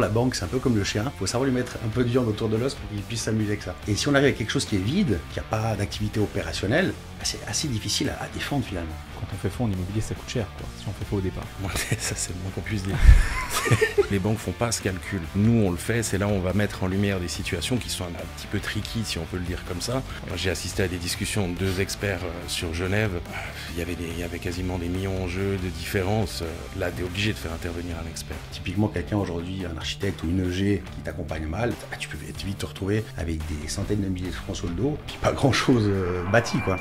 La banque, c'est un peu comme le chien, faut savoir lui mettre un peu de viande autour de l'os pour qu'il puisse s'amuser avec ça. Et si on arrive à quelque chose qui est vide, qui n'a pas d'activité opérationnelle, assez, assez difficile à, défendre finalement. Quand on fait faux en immobilier, ça coûte cher, quoi, si on fait faux au départ. ça, c'est le moins qu'on puisse dire. les banques font pas ce calcul. Nous, on le fait, c'est là où on va mettre en lumière des situations qui sont un, petit peu tricky, si on peut le dire comme ça. J'ai assisté à des discussions de deux experts euh, sur Genève. Euh, il y avait, il y avait quasiment des millions en jeu de différences. Euh, là, tu obligé de faire intervenir un expert. Typiquement, quelqu'un aujourd'hui, un architecte ou une EG qui t'accompagne mal, ah, tu peux vite te retrouver avec des centaines de milliers de francs sur le dos, puis pas grand-chose bâti, quoi.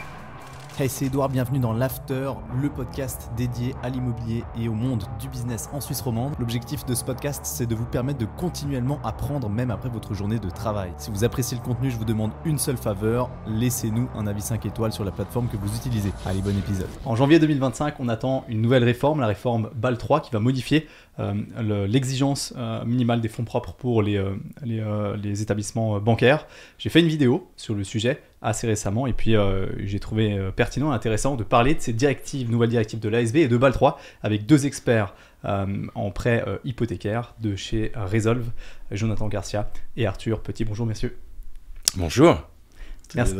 Hey, c'est Edouard, bienvenue dans l'After, le podcast dédié à l'immobilier et au monde du business en Suisse romande. L'objectif de ce podcast, c'est de vous permettre de continuellement apprendre même après votre journée de travail. Si vous appréciez le contenu, je vous demande une seule faveur, laissez-nous un avis 5 étoiles sur la plateforme que vous utilisez. Allez, bon épisode. En janvier 2025, on attend une nouvelle réforme, la réforme BAL 3, qui va modifier euh, l'exigence euh, minimale des fonds propres pour les euh, établissements bancaires. J'ai fait une vidéo sur le sujet assez récemment. Et puis, euh, j'ai trouvé euh, pertinent et intéressant de parler de ces directives, nouvelles directives de l'ASB et de BAL3 avec deux experts euh, en prêt hypothécaire de chez Resolve, Jonathan Garcia et Arthur Petit. Bonjour, messieurs. Bonjour. Merci.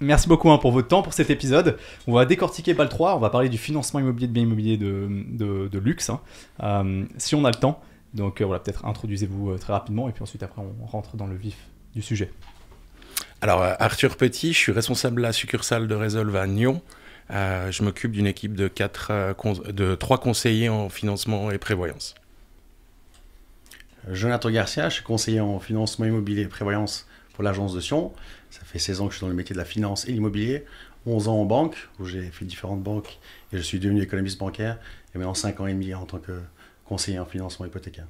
Merci beaucoup hein, pour votre temps pour cet épisode. On va décortiquer BAL3, on va parler du financement immobilier de biens immobiliers de, de, luxe, hein. si on a le temps. Donc voilà, peut-être introduisez-vous très rapidement et puis ensuite après on rentre dans le vif du sujet. Alors, euh, Arthur Petit, je suis responsable de la succursale de résolve à Nyon. Euh, je m'occupe d'une équipe de, euh, de trois conseillers en financement et prévoyance. Jonathan Garcia, je suis conseiller en financement immobilier et prévoyance pour l'agence de Sion. Ça fait 16 ans que je suis dans le métier de la finance et l'immobilier, 11 ans en banque, où j'ai fait différentes banques et je suis devenu économiste bancaire, et maintenant 5 ans et demi en tant que conseiller en financement hypothécaire.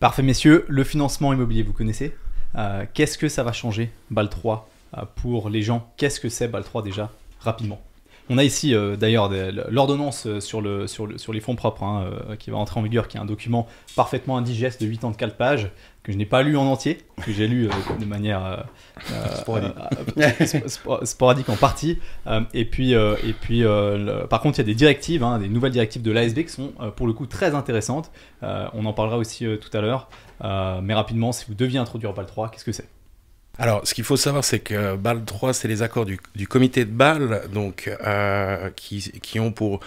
Parfait, messieurs, le financement immobilier, vous connaissez euh, qu'est-ce que ça va changer, BAL3, euh, pour les gens Qu'est-ce que c'est BAL3 déjà, rapidement on a ici euh, d'ailleurs l'ordonnance euh, sur, les fonds propres hein, euh, qui va entrer en vigueur, qui est un document parfaitement indigeste de 84 pages que je n'ai pas lu en entier, que j'ai lu de manière sporadique. en partie. et puis, et puis par contre, il y a des directives, hein, des nouvelles directives de l'ASB qui sont pour le coup très intéressantes. on en parlera aussi tout à l'heure. mais rapidement, si vous deviez introduire BAL3, qu'est-ce que c'est alors, ce qu'il faut savoir, c'est que Bâle 3, c'est les accords du, comité de Bâle, donc, euh, qui, ont pour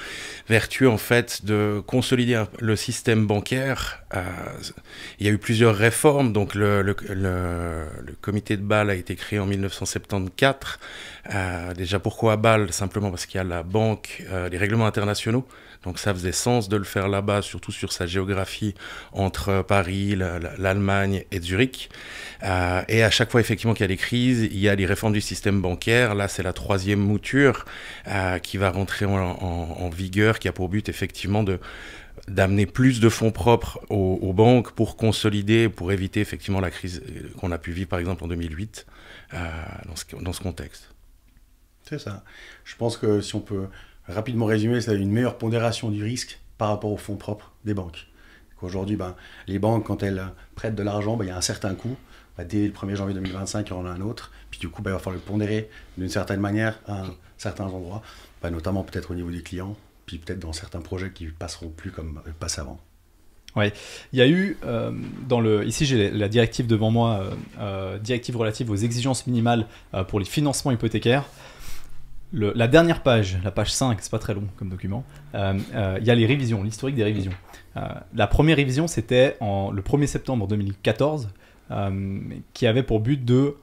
vertu, en fait, de consolider le système bancaire. Euh, il y a eu plusieurs réformes, donc le, comité de Bâle a été créé en 1974. Euh, déjà, pourquoi Bâle Simplement parce qu'il y a la banque, les règlements internationaux donc ça faisait sens de le faire là-bas, surtout sur sa géographie entre Paris, l'Allemagne et Zurich. Euh, et à chaque fois, effectivement, qu'il y a des crises, il y a les réformes du système bancaire. Là, c'est la troisième mouture euh, qui va rentrer en, vigueur, qui a pour but, effectivement, de d'amener plus de fonds propres aux, banques pour consolider, pour éviter effectivement la crise qu'on a pu vivre par exemple en 2008 euh, dans, dans ce contexte. C'est ça. Je pense que si on peut rapidement résumé, c'est une meilleure pondération du risque par rapport aux fonds propres des banques. Aujourd'hui, ben, les banques, quand elles prêtent de l'argent, ben, il y a un certain coût. Ben, dès le 1er janvier 2025, il y en a un autre. Puis du coup, ben, il va falloir le pondérer d'une certaine manière à certains endroits, ben, notamment peut-être au niveau des clients, puis peut-être dans certains projets qui passeront plus comme passent avant. Oui, il y a eu, euh, dans le, ici j'ai la directive devant moi, euh, euh, directive relative aux exigences minimales pour les financements hypothécaires la dernière page, la page 5, c'est pas très long comme document, euh, euh, il y a les révisions, l'historique des révisions. Euh, la première révision, c'était le 1er septembre 2014, qui avait pour but de.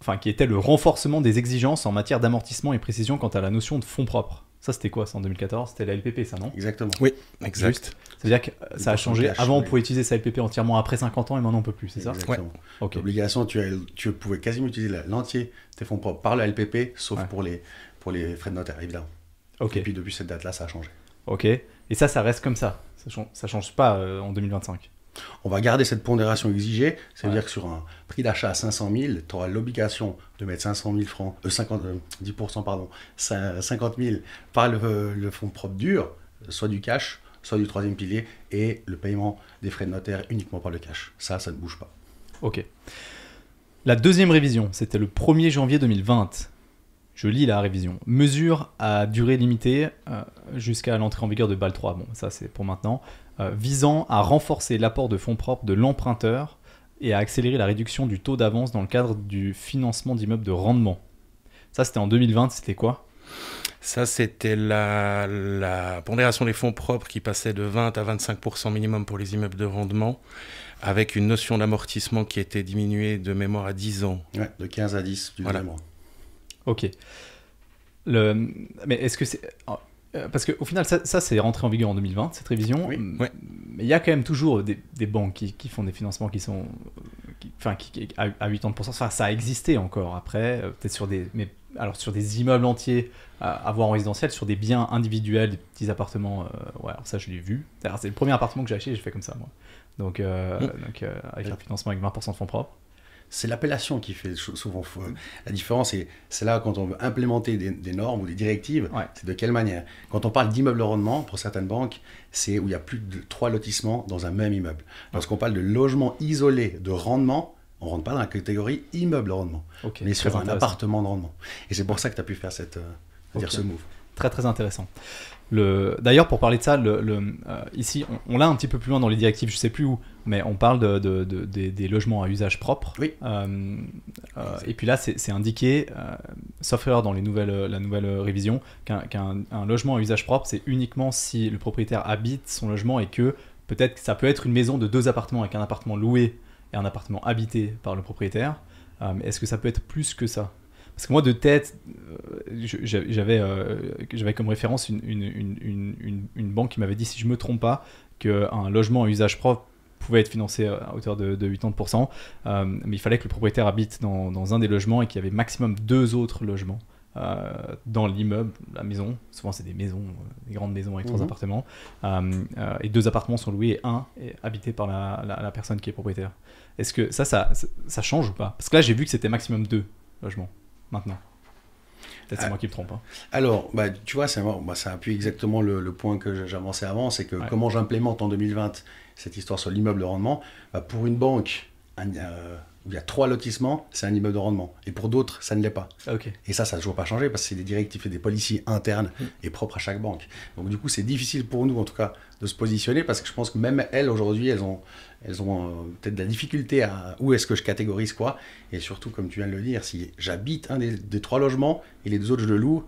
Enfin, qui était le renforcement des exigences en matière d'amortissement et précision quant à la notion de fonds propres. Ça, c'était quoi ça en 2014 C'était la LPP, ça, non Exactement. Oui, exact. C'est-à-dire que ça a changé. Avant, on pouvait utiliser sa LPP entièrement après 50 ans et maintenant, on peut plus, c'est ça Exactement. L'obligation, tu, pouvais quasiment utiliser l'entier tes fonds propres par la LPP, sauf pour les, pour les frais de notaire, évidemment. Ok. Et puis depuis cette date-là, ça a changé. Ok. Et ça, ça reste comme ça. Ça, change, change pas euh, en 2025. On va garder cette pondération exigée, c'est-à-dire que sur un prix d'achat à 500 000, tu auras l'obligation de mettre 500 000 francs, 50, euh, 10% euh, pardon, 50 000 par le, le, fonds propre dur, soit du cash, soit du troisième pilier, et le paiement des frais de notaire uniquement par le cash. Ça, ça ne bouge pas. Ok. La deuxième révision, c'était le 1er janvier 2020. Je lis la révision. Mesure à durée limitée euh, jusqu'à l'entrée en vigueur de BAL 3. Bon, ça c'est pour maintenant. Euh, visant à renforcer l'apport de fonds propres de l'emprunteur et à accélérer la réduction du taux d'avance dans le cadre du financement d'immeubles de rendement. Ça c'était en 2020, c'était quoi ça, c'était la, pondération des fonds propres qui passait de 20 à 25 minimum pour les immeubles de rendement, avec une notion d'amortissement qui était diminuée de mémoire à 10 ans. de 15 à 10 du voilà. Ok. Le... Mais est-ce que c'est. Euh, parce qu'au final, ça, c'est rentré en vigueur en 2020, cette révision. Oui. Mm. Mais il y a quand même toujours des, banques qui, qui, font des financements qui sont. enfin, qui, à, 80%. ça a existé encore après, euh, peut-être sur des. Mais alors sur des immeubles entiers à voir en résidentiel, sur des biens individuels, des petits appartements. Euh, ouais, alors ça, je l'ai vu. C'est le premier appartement que j'ai acheté, j'ai fait comme ça, moi. Donc, mm. donc avec un financement avec 20% de fonds propres c'est l'appellation qui fait souvent la différence. Et c'est là quand on veut implémenter des, normes ou des directives, c'est de quelle manière. Quand on parle d'immeuble de rendement, pour certaines banques, c'est où il y a plus de trois lotissements dans un même immeuble. Lorsqu'on parle de logement isolé de rendement, on ne rentre pas dans la catégorie immeuble de rendement. mais sur un appartement de rendement. Et c'est pour ça que tu as pu faire cette, euh, dire ce move. Très très intéressant. D'ailleurs, pour parler de ça, le, euh, ici, on, l'a un petit peu plus loin dans les directives, je sais plus où, mais on parle de, des, logements à usage propre. Oui. Euh, euh, et puis là, c'est indiqué, euh, sauf erreur dans les nouvelles, la nouvelle révision, qu'un logement à usage propre, c'est uniquement si le propriétaire habite son logement et que peut-être que ça peut être une maison de deux appartements avec un appartement loué et un appartement habité par le propriétaire. Est-ce que ça peut être plus que ça parce que moi, de tête, j'avais j'avais comme référence une, une, une, une, banque qui m'avait dit, si je me trompe pas, qu'un logement à usage propre pouvait être financé à hauteur de, 80%, euh, mais il fallait que le propriétaire habite dans, dans un des logements et qu'il y avait maximum deux autres logements. Euh, dans l'immeuble, la maison. Souvent, c'est des maisons, euh, des grandes maisons avec trois mhm. appartements. et deux appartements sont loués et un est habité par la, la, personne qui est propriétaire. Est-ce que ça, ça, ça change ou pas Parce que là, j'ai vu que c'était maximum deux logements maintenant. Peut-être c'est ah. moi qui me trompe. Hein. Alors, bah, tu vois, ça, bah, ça appuie exactement le, point que j'avançais avant, c'est que comment j'implémente en 2020 cette histoire sur l'immeuble de rendement bah, Pour une banque, euh, il y a trois lotissements, c'est un immeuble de rendement. Et pour d'autres, ça ne l'est pas. Ah, et ça, ça ne toujours pas changer, parce que c'est des directives et des policiers internes hmm. et propres à chaque banque. Donc du coup, c'est difficile pour nous, en tout cas, de se positionner parce que je pense que même elles, aujourd'hui, elles ont, elles ont euh, peut-être de la difficulté à où est-ce que je catégorise quoi. Et surtout, comme tu viens de le dire, si j'habite un des, trois logements et les deux autres je le loue,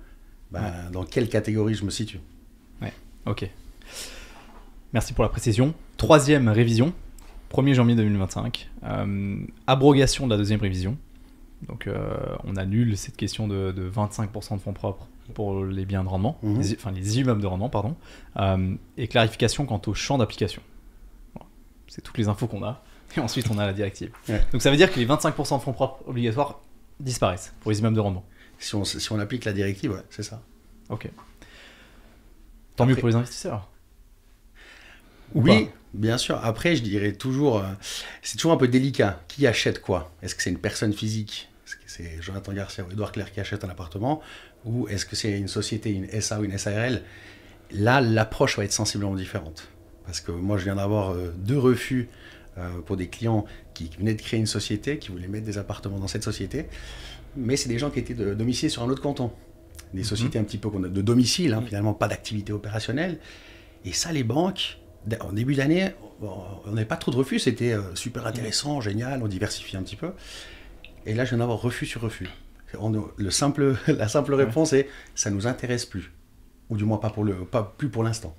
bah, dans quelle catégorie je me situe Ouais, ok. Merci pour la précision. Troisième révision, 1er janvier 2025. Euh, abrogation de la deuxième révision. Donc euh, on annule cette question de, 25% de fonds propres pour les biens de rendement, mhm. enfin les immeubles de rendement, pardon, et clarification quant au champ d'application c'est toutes les infos qu'on a. Et ensuite, on a la directive. Donc ça veut dire que les 25% de fonds propres obligatoires disparaissent pour les immeubles de rendement. Si on, applique la directive, c'est ça. Ok. Tant mieux pour les investisseurs. oui, bien sûr. Après, je dirais toujours, euh, c'est toujours un peu délicat. Qui achète quoi Est-ce que c'est une personne physique Est-ce que c'est Jonathan Garcia ou Edouard Clerc qui achète un appartement Ou est-ce que c'est une société, une SA ou une SARL Là, l'approche va être sensiblement différente. Parce que moi, je viens d'avoir euh, deux refus euh, pour des clients qui venaient de créer une société, qui voulaient mettre des appartements dans cette société. Mais c'est des gens qui étaient de domicile sur un autre canton. Des mhm. sociétés un petit peu de domicile, hein, finalement, pas d'activité opérationnelle. Et ça, les banques, en début d'année, on n'avait pas trop de refus, c'était euh, super mhm. intéressant, génial, on diversifie un petit peu. Et là, je viens d'avoir refus sur refus. le simple, la simple réponse est ça nous intéresse plus. Ou du moins pas plus pour l'instant.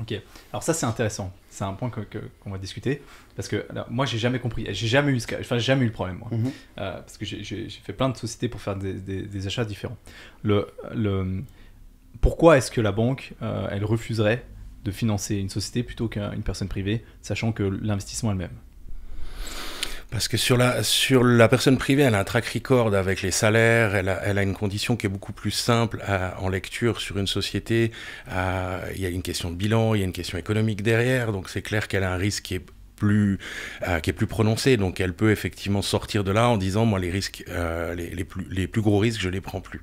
Ok, alors ça c'est intéressant, c'est un point qu'on va discuter, parce que moi j'ai jamais compris, j'ai jamais eu ce jamais eu le problème moi, mhm. euh, parce que j'ai fait plein de sociétés pour faire des, achats différents. Le, le, pourquoi est-ce que la banque, euh, elle refuserait de financer une société plutôt qu'une personne privée, sachant que l'investissement est le même parce que sur la, personne privée, elle a un track record avec les salaires, elle a, elle a une condition qui est beaucoup plus simple en lecture sur une société. il y a une question de bilan, il y a une question économique derrière, donc c'est clair qu'elle a un risque qui est plus, prononcé, euh, qui est plus prononcé. Donc elle peut effectivement sortir de là en disant moi les risques, euh, les, plus, les plus gros risques, je les prends plus.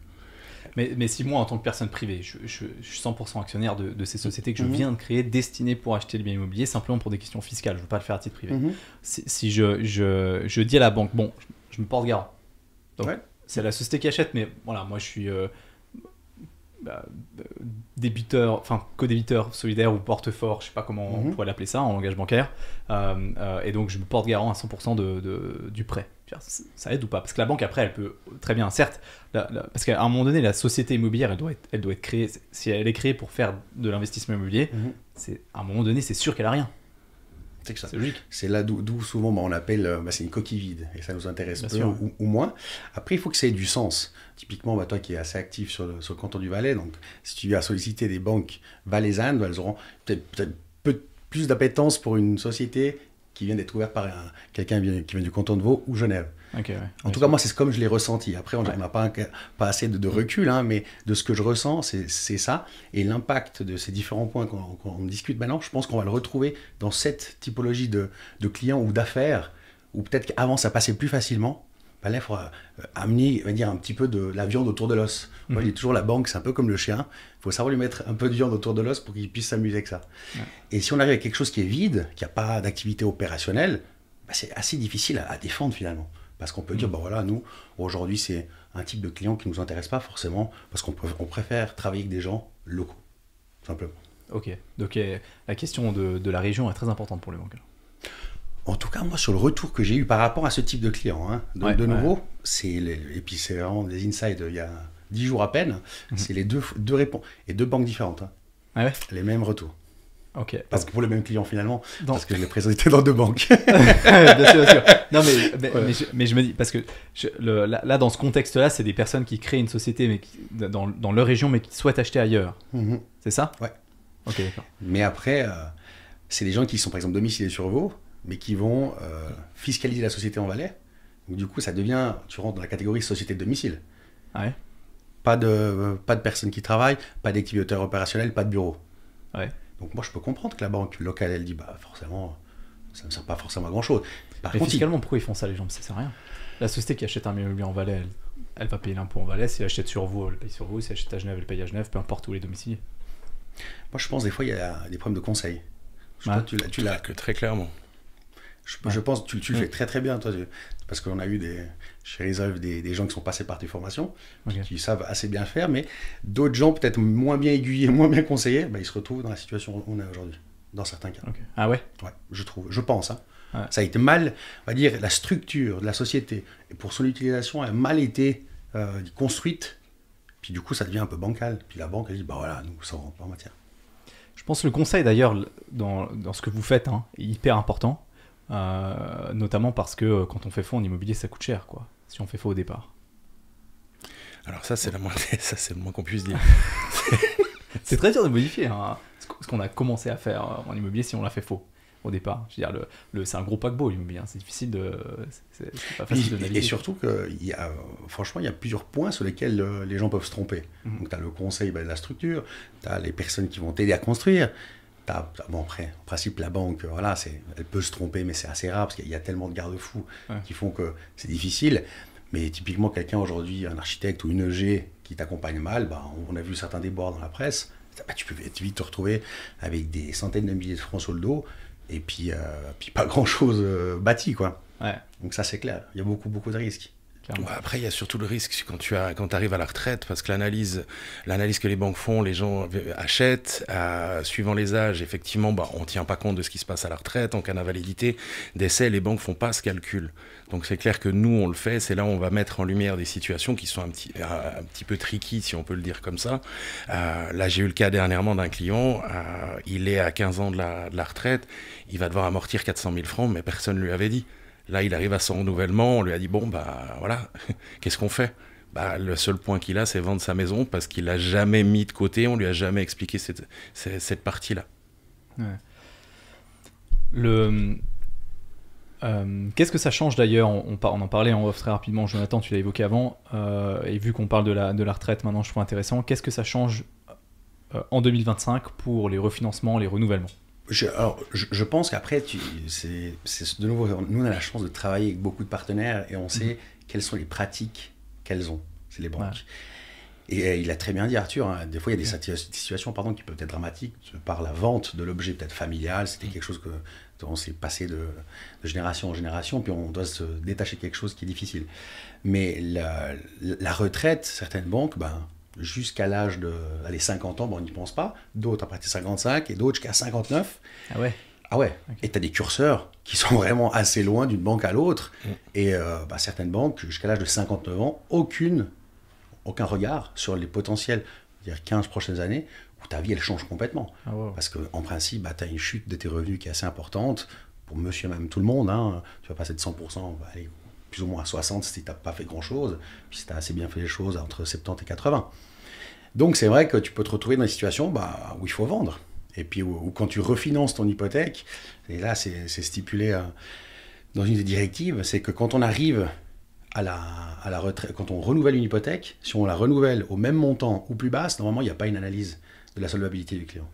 Mais, si moi, en tant que personne privée, je, suis 100% actionnaire de, ces sociétés que je mhm. viens de créer, destinées pour acheter des biens immobiliers, simplement pour des questions fiscales, je ne veux pas le faire à titre privé. Mhm. Si, je, dis à la banque, bon, je, me porte garant. Donc, c'est la société qui achète, mais voilà, moi, je suis. Euh, bah, euh, débiteur, enfin co-débiteur solidaire ou porte-fort, je ne sais pas comment on mhm. pourrait l'appeler ça en langage bancaire. Euh, et donc je me porte garant à 100% de, du prêt ça aide ou pas Parce que la banque, après, elle peut très bien, certes, parce qu'à un moment donné, la société immobilière, elle doit être, créée, si elle est créée pour faire de l'investissement immobilier, mhm. c'est à un moment donné, c'est sûr qu'elle a rien. C'est logique. C'est là d'où souvent bah, on appelle, euh, bah, c'est une coquille vide, et ça nous intéresse peu ou, moins. Après, il faut que ça ait du sens. Typiquement, bah, toi qui es assez actif sur le, canton du Valais, donc si tu as sollicité des banques valaisannes, elles auront peut-être peut, peut plus d'appétence pour une société qui vient d'être ouvert par quelqu'un qui vient du canton de Vaud ou Genève. En tout cas, moi, c'est comme je l'ai ressenti. Après, on n'a pas, pas, assez de, recul, hein, mais de ce que je ressens, c'est ça. Et l'impact de ces différents points qu'on discute maintenant, je pense qu'on va le retrouver dans cette typologie de, de clients ou d'affaires, où peut-être qu'avant, ça passait plus facilement faut euh, amener va dire, un petit peu de la viande autour de l'os. On il est toujours la banque, c'est un peu comme le chien. Il faut savoir lui mettre un peu de viande autour de l'os pour qu'il puisse s'amuser avec ça. Et si on arrive à quelque chose qui est vide, qui n'a pas d'activité opérationnelle, bah, c'est assez difficile à, défendre finalement. Parce qu'on peut dire, mhm. bah voilà, nous, aujourd'hui, c'est un type de client qui ne nous intéresse pas forcément, parce qu'on préfère travailler avec des gens locaux, simplement. Ok, donc la question de, la région est très importante pour les banques. En tout cas, moi, sur le retour que j'ai eu par rapport à ce type de client, hein, de nouveau, c'est les, et puis c'est vraiment des insides il y a dix jours à peine, mhm. c'est les deux, deux réponses et deux banques différentes. Hein. Ah ouais. Les mêmes retours. Ok. Parce que pour le même client finalement, parce que je l'ai présenté dans deux banques. bien sûr, bien sûr. Non, mais, mais, je, me dis, parce que là, dans ce contexte-là, c'est des personnes qui créent une société mais dans, leur région, mais qui souhaitent acheter ailleurs. Mhm. C'est ça Ouais. Ok, d'accord. Mais après, euh, c'est des gens qui sont par exemple domiciliés sur vous mais qui vont euh, fiscaliser la société en Valais. Donc, du coup, ça devient, tu rentres dans la catégorie société de domicile. Pas de, euh, pas de personnes qui travaillent, pas d'activité opérationnelle, pas de bureau. Donc moi, je peux comprendre que la banque locale, elle dit, bah forcément, ça ne sert pas forcément à grand-chose. Par mais fiscalement, pourquoi ils font ça, les gens Ça sert à rien. La société qui achète un immobilier en Valais, elle, va payer l'impôt en Valais. Si elle achète sur vous, elle paye sur vous. Si elle achète à Genève, elle paye à Genève, peu importe où les domiciliés. Moi, je pense des fois, il y a des problèmes de conseil. tu tu l'as. Que très clairement. Je, pense que tu, le fais mm. très très bien, toi, parce qu'on a eu des, chez Resolve des, gens qui sont passés par tes formations, qui, savent assez bien faire, mais d'autres gens peut-être moins bien aiguillés, moins bien conseillés, bah, ils se retrouvent dans la situation où on est aujourd'hui, dans certains cas. Ah ouais Ouais, je trouve, je pense. Hein. Ça a été mal, on va dire, la structure de la société, pour son utilisation, a mal été euh, construite, puis du coup, ça devient un peu bancal. Puis la banque, elle dit, bah voilà, nous, ça rentre pas en matière. Je pense que le conseil, d'ailleurs, dans, ce que vous faites, hein, est hyper important. Euh, notamment parce que euh, quand on fait faux en immobilier, ça coûte cher, quoi, si on fait faux au départ. Alors ça, c'est, la le moins qu'on puisse dire. c'est très dur de modifier hein. ce qu'on a commencé à faire euh, en immobilier si on l'a fait faux au départ. Je veux dire, le, c'est un gros paquebot l'immobilier, hein. c'est difficile de... C'est, pas facile et, de naviguer. Et surtout que, y a, franchement, il y a plusieurs points sur lesquels les gens peuvent se tromper. Mhm. Donc tu as le conseil bah, de la structure, tu as les personnes qui vont t'aider à construire, bon, après, en principe, la banque, voilà, elle peut se tromper, mais c'est assez rare parce qu'il y a tellement de garde-fous qui font que c'est difficile. Mais typiquement, quelqu'un aujourd'hui, un architecte ou une EG qui t'accompagne mal, bah, on a vu certains déboires dans la presse, bah, tu peux vite te retrouver avec des centaines de milliers de francs sur le dos et puis, euh, puis pas grand-chose euh, bâti. quoi. Donc ça, c'est clair, il y a beaucoup, beaucoup de risques après, il y a surtout le risque quand tu arrives à la retraite, parce que l'analyse, que les banques font, les gens achètent, suivant les âges, effectivement, bah, on ne tient pas compte de ce qui se passe à la retraite. En cas d'invalidité, d'essai, les banques font pas ce calcul. Donc c'est clair que nous, on le fait. C'est là où on va mettre en lumière des situations qui sont un petit, peu tricky, si on peut le dire comme ça. Euh, là, j'ai eu le cas dernièrement d'un client. Euh, il est à 15 ans de la, de la retraite. Il va devoir amortir 400 000 francs, mais personne ne lui avait dit. Là, il arrive à son renouvellement, on lui a dit bon, bah voilà, qu'est-ce qu'on fait bah, le seul point qu'il a, c'est vendre sa maison parce qu'il l'a jamais mis de côté, on lui a jamais expliqué cette, partie-là. Le, euh, qu'est-ce que ça change d'ailleurs on, en parlait en off très rapidement, Jonathan, tu l'as évoqué avant, euh, et vu qu'on parle de la, de la retraite maintenant, je trouve intéressant, qu'est-ce que ça change euh, en 2025 pour les refinancements, les renouvellements je, alors, je, pense qu'après, c'est de nouveau, nous on a la chance de travailler avec beaucoup de partenaires et on sait mhm. quelles sont les pratiques qu'elles ont, c'est les banques. Et euh, il a très bien dit Arthur, hein, des fois il y a des situations pardon, qui peuvent être dramatiques par la vente de l'objet peut-être familial, c'était mm. quelque chose que on s'est passé de, génération en génération, puis on doit se détacher quelque chose qui est difficile. Mais la, la retraite, certaines banques, ben, jusqu'à l'âge de 50 ans, bon, on n'y pense pas. D'autres à partir de 55 et d'autres jusqu'à 59. Ah ouais Ah ouais. Et tu as des curseurs qui sont vraiment assez loin d'une banque à l'autre. Mm. Et euh, bah, certaines banques, jusqu'à l'âge de 59 ans, aucune, aucun regard sur les potentiels, dire 15 prochaines années, où ta vie, elle change complètement. Ah, parce que Parce qu'en principe, bah, tu as une chute de tes revenus qui est assez importante pour monsieur, même tout le monde. Hein. Tu vas passer de 100%, bah, allez, plus ou moins à 60 si tu n'as pas fait grand-chose, puis si tu as assez bien fait les choses entre 70 et 80. Donc c'est vrai que tu peux te retrouver dans une situation bah, où il faut vendre. Et puis où, quand tu refinances ton hypothèque, et là c'est stipulé euh, dans une des directives, c'est que quand on arrive à la, retraite, quand on renouvelle une hypothèque, si on la renouvelle au même montant ou plus basse, normalement il n'y a pas une analyse de la solvabilité du client.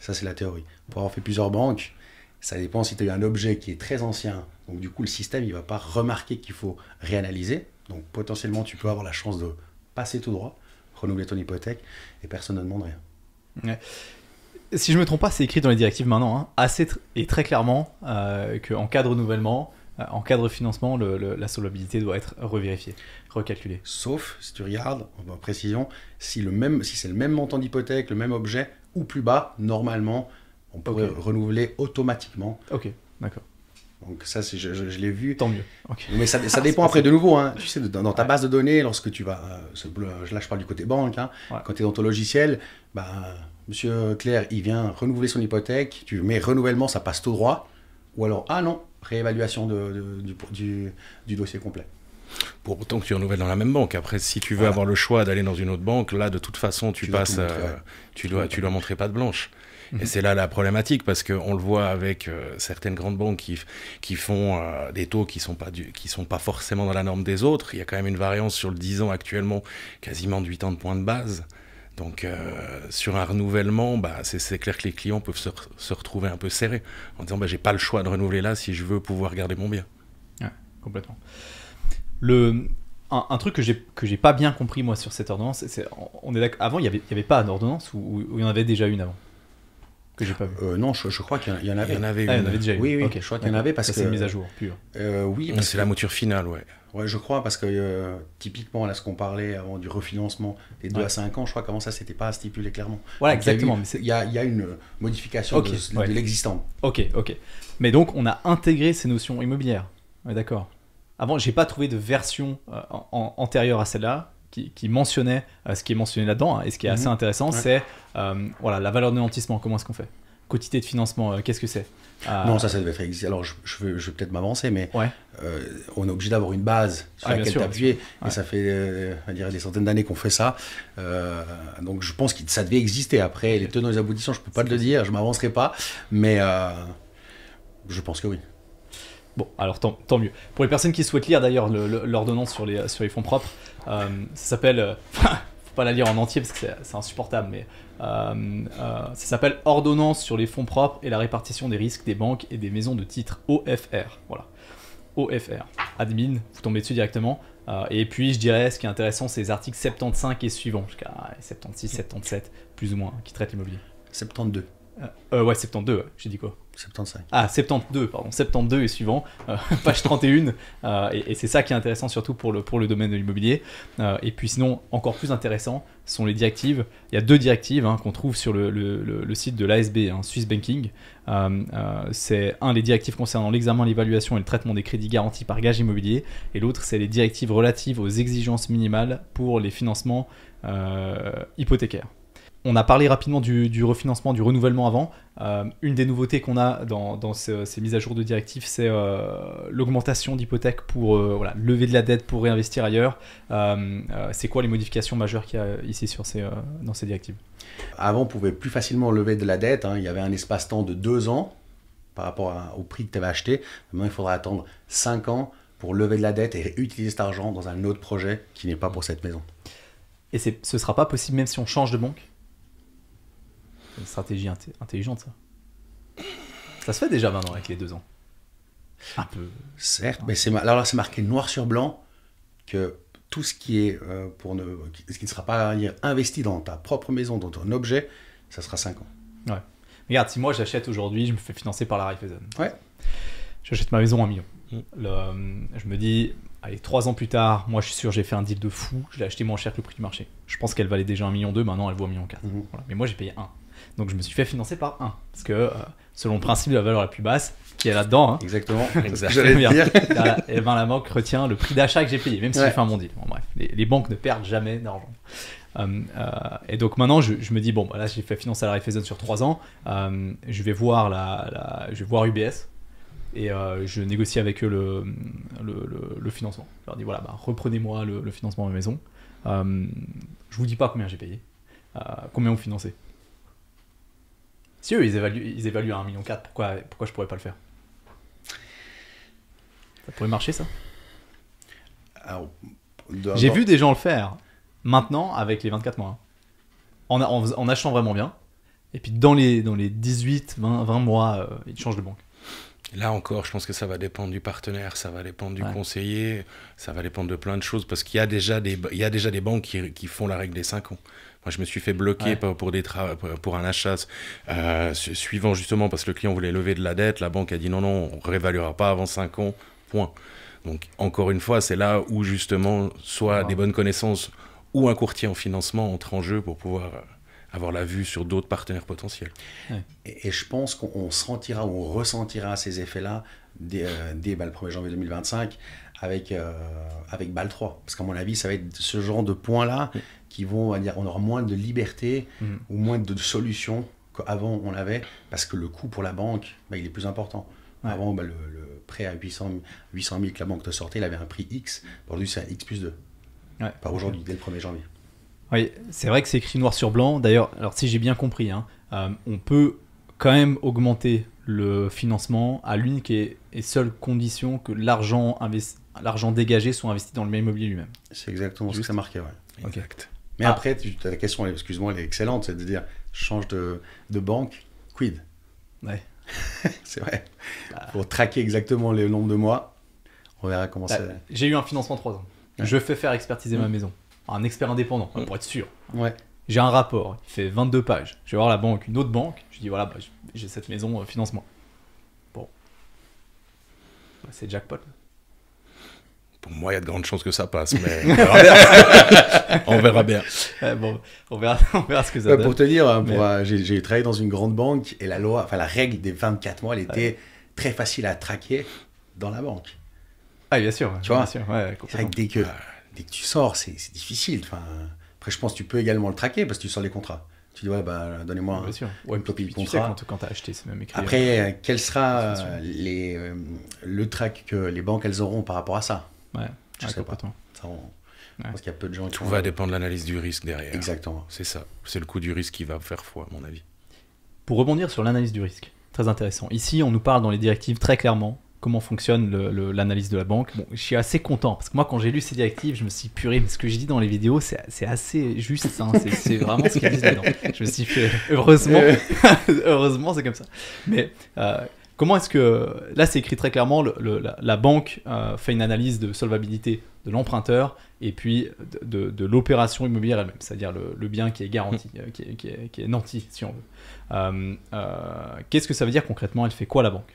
Ça c'est la théorie. Pour avoir fait plusieurs banques, ça dépend si tu as eu un objet qui est très ancien donc du coup, le système, il va pas remarquer qu'il faut réanalyser. Donc potentiellement, tu peux avoir la chance de passer tout droit, renouveler ton hypothèque, et personne ne demande rien. Si je me trompe pas, c'est écrit dans les directives maintenant, hein. assez et très clairement, euh, qu'en cas de renouvellement, euh, en cas de financement, la solvabilité doit être revérifiée, recalculée. Sauf, si tu regardes, en précision, si, si c'est le même montant d'hypothèque, le même objet, ou plus bas, normalement, on peut renouveler automatiquement. Ok, d'accord. Donc ça, c'est, je, l'ai vu. Tant mieux. Mais ça, ah, dépend après de nouveau. Hein. Tu sais, dans, ta base de données, lorsque tu vas... Euh, là, je parle du côté banque. Hein. Quand tu es dans ton logiciel, bah, monsieur Claire, il vient renouveler son hypothèque. Tu mets renouvellement, ça passe tout droit. Ou alors, ah non, réévaluation du, dossier complet. Pour autant que tu renouvelles dans la même banque. Après, si tu veux avoir le choix d'aller dans une autre banque, là, de toute façon, tu, passes, euh, tu dois, tu dois montrer pas de blanche. Et c'est là la problématique, parce qu'on le voit avec euh, certaines grandes banques qui, qui font euh, des taux qui ne sont, pas qui sont pas forcément dans la norme des autres. Il y a quand même une variance sur le 10 ans actuellement, quasiment de 8 ans de points de base. Donc euh, sur un renouvellement, bah, c'est clair que les clients peuvent se, retrouver un peu serrés en disant bah, j'ai pas le choix de renouveler là si je veux pouvoir garder mon bien. Ouais, complètement. Le, un, truc que j'ai que j'ai pas bien compris moi sur cette ordonnance, c'est on est avant il y avait y avait pas d'ordonnance ou il y en avait déjà une avant. Euh, non, je, crois qu'il y, en avait. Il y en avait, ah, déjà. Oui, oui, je crois qu'il y en avait parce que. C'est mise à jour pure. Euh, oui, c'est la mouture finale, ouais. Ouais, je crois parce que euh, typiquement là, ce qu'on parlait avant du refinancement des 2 à 5 ans, je crois qu'avant ça, c'était pas stipulé clairement. Voilà, exactement. Il y, a il y a, une modification de, l'existant. Ok, ok. Mais donc, on a intégré ces notions immobilières. D'accord. Avant, j'ai pas trouvé de version antérieure à celle-là qui, mentionnait euh, ce qui est mentionné là-dedans. Hein, et ce qui est assez mhm. intéressant, c'est euh, voilà, la valeur de nantissement, comment est-ce qu'on fait Quotité de financement, euh, qu'est-ce que c'est Non, ça, ça devait exister. Alors, je, vais peut-être m'avancer, mais on est obligé d'avoir une base sur laquelle t'appuyer. Et ça fait on dirait des centaines d'années qu'on fait ça. donc, je pense que ça devait exister. Après, les tenants et les aboutissants, je ne peux pas le dire, je ne m'avancerai pas. Mais je pense que oui. Bon, alors tant, mieux. Pour les personnes qui souhaitent lire d'ailleurs l'ordonnance sur les, sur les fonds propres, euh, ça s'appelle, euh, faut pas la lire en entier parce que c'est insupportable, mais euh, ça s'appelle Ordonnance sur les fonds propres et la répartition des risques des banques et des maisons de titres, OFR. Voilà. OFR. Admin, vous tombez dessus directement. et puis, je dirais, ce qui est intéressant, c'est les articles 75 et suivants, jusqu'à 76, 77, plus ou moins, hein, qui traitent l'immobilier. 72. euh, ouais, 72, j'ai dit quoi ah, 72, pardon, 72 et suivant, euh, page 31. Euh, et, c'est ça qui est intéressant surtout pour le, pour le domaine de l'immobilier. Euh, et puis sinon, encore plus intéressant sont les directives. Il y a deux directives hein, qu'on trouve sur le, le, site de l'ASB, hein, Swiss Banking. c'est un, les directives concernant l'examen, l'évaluation et le traitement des crédits garantis par gage immobilier. Et l'autre, c'est les directives relatives aux exigences minimales pour les financements hypothécaires. On a parlé rapidement du, refinancement, du renouvellement avant. Euh, une des nouveautés qu'on a dans, ces mises à jour de directives, c'est euh, l'augmentation d'hypothèques pour euh, lever de la dette pour réinvestir ailleurs. c'est quoi les modifications majeures qu'il y a ici sur ces, dans ces directives Avant, on pouvait plus facilement lever de la dette. Hein. Il y avait un espace-temps de deux ans par rapport au prix que tu avais acheté. Maintenant, il faudra attendre cinq ans pour lever de la dette et utiliser cet argent dans un autre projet qui n'est pas pour cette maison. Et ce ne sera pas possible même si on change de banque une stratégie intelligente, ça. Ça se fait déjà maintenant avec les deux ans. Un peu. Certes, mais c'est alors là, c'est marqué noir sur blanc que tout ce qui est euh, pour ne, ce qui ne sera pas investi dans ta propre maison, dans ton objet, ça sera 5 ans. Ouais. Regarde, si moi j'achète aujourd'hui, je me fais financer par la Raiffeisen. Ouais. J'achète ma maison à 1 million. Mm. Euh, je me dis, allez, trois ans plus tard, moi je suis sûr, j'ai fait un deal de fou, je l'ai acheté moins cher que le prix du marché. Je pense qu'elle valait déjà un million 2, maintenant elle vaut 1 million 4. Mm. Voilà. Mais moi j'ai payé 1. Donc je me suis fait financer par un. Parce que euh, selon le principe de la valeur la plus basse, qui est là-dedans. Hein, Exactement. J'allais dire. et eh ben la banque retient le prix d'achat que j'ai payé, même si j'ai fait un bon deal. bref, les, banques ne perdent jamais d'argent. Hum, euh, et donc maintenant, je, me dis bon, bah là j'ai fait financer à la Raiffeisen sur 3 ans. Hum, je vais voir la, je vais voir UBS et euh, je négocie avec eux le, le, financement. Je leur dis voilà, bah, reprenez-moi le, financement de ma maison. Euh, je vous dis pas combien j'ai payé, combien on financé. Si eux, ils évaluent, ils évaluent à 1,4 million, pourquoi, pourquoi je pourrais pas le faire Ça pourrait marcher, ça J'ai vu des gens le faire, maintenant, avec les 24 mois. En, en, achetant vraiment bien. Et puis dans les, dans les 18, 20, mois, euh, ils changent de banque. Là encore, je pense que ça va dépendre du partenaire, ça va dépendre du conseiller, ça va dépendre de plein de choses, parce qu'il y, a déjà des, déjà des banques qui, qui font la règle des 5 ans. Moi, je me suis fait bloquer pour, des pour un achat euh, suivant justement parce que le client voulait lever de la dette. La banque a dit non, non, on ne réévaluera pas avant 5 ans. Point. Donc, encore une fois, c'est là où justement, soit des bonnes connaissances ou un courtier en financement entre en jeu pour pouvoir avoir la vue sur d'autres partenaires potentiels. Et, je pense qu'on sentira ou on ressentira ces effets-là dès, euh, bah, le 1er janvier 2025 avec, euh, avec BAL 3. Parce qu'à mon avis, ça va être ce genre de points-là mm. qui vont, on dire, on aura moins de liberté mm. ou moins de, solutions qu'avant on avait parce que le coût pour la banque, bah, il est plus important. Avant, bah, le, prêt à 800, 800 000 que la banque te sortait, il avait un prix X. Aujourd'hui, c'est un X plus 2. Par aujourd'hui, dès le 1er janvier. Oui, c'est vrai que c'est écrit noir sur blanc. D'ailleurs, alors si j'ai bien compris, hein, euh, on peut quand même augmenter le financement à l'unique et, seule condition que l'argent l'argent dégagé soit investi dans le même immobilier lui-même. C'est exactement ce que ça marquait, ouais. Exact. Ah. Mais ah. après, la question, excuse-moi, elle est excellente, c'est de dire change de, banque, quid Ouais. c'est vrai. Pour traquer exactement le nombre de mois, on verra comment bah, ça. J'ai eu un financement 3 ans. Je fais faire expertiser ma mmh. maison un expert indépendant, mm. pour être sûr. Ouais. J'ai un rapport, il fait 22 pages. Je vais voir la banque, une autre banque. Je dis voilà, bah, j'ai cette maison, euh, finance-moi. Bon. c'est jackpot. Pour moi, il y a de grandes chances que ça passe, mais on verra bien. on, verra on, verra, ce que ça donne. Pour te dire, hein, euh, j'ai travaillé dans une grande banque et la loi, enfin la règle des 24 mois, elle était très facile à traquer dans la banque. Ah, bien sûr. Tu vois, bien sûr, ouais, dès que tu sors, c'est difficile. Enfin, après, je pense que tu peux également le traquer parce que tu sors les contrats. Tu dis, ouais, bah, donnez-moi une copie du contrat. Tu sais, quand tu as acheté, c'est même écrit. Après, euh, euh, quel sera euh, les, le track que les banques elles auront par rapport à ça Ouais, je sais pas. Parce qu'il y a peu de gens Tout va dépendre de l'analyse du risque derrière. Exactement. C'est ça. C'est le coût du risque qui va faire foi, à mon avis. Pour rebondir sur l'analyse du risque, très intéressant. Ici, on nous parle dans les directives très clairement comment fonctionne l'analyse de la banque. je suis assez content parce que moi, quand j'ai lu ces directives, je me suis puré. Mais ce que j'ai dit dans les vidéos, c'est assez juste. Hein. c'est vraiment ce qu'ils disent dedans. Je me suis fait heureusement, euh. heureusement, c'est comme ça. Mais euh, comment est-ce que là, c'est écrit très clairement. la, banque euh, fait une analyse de solvabilité de l'emprunteur et puis de, l'opération immobilière elle-même, c'est-à-dire le, bien qui est garanti, qui, est, nanti, si on veut. Qu'est-ce que ça veut dire concrètement Elle fait quoi la banque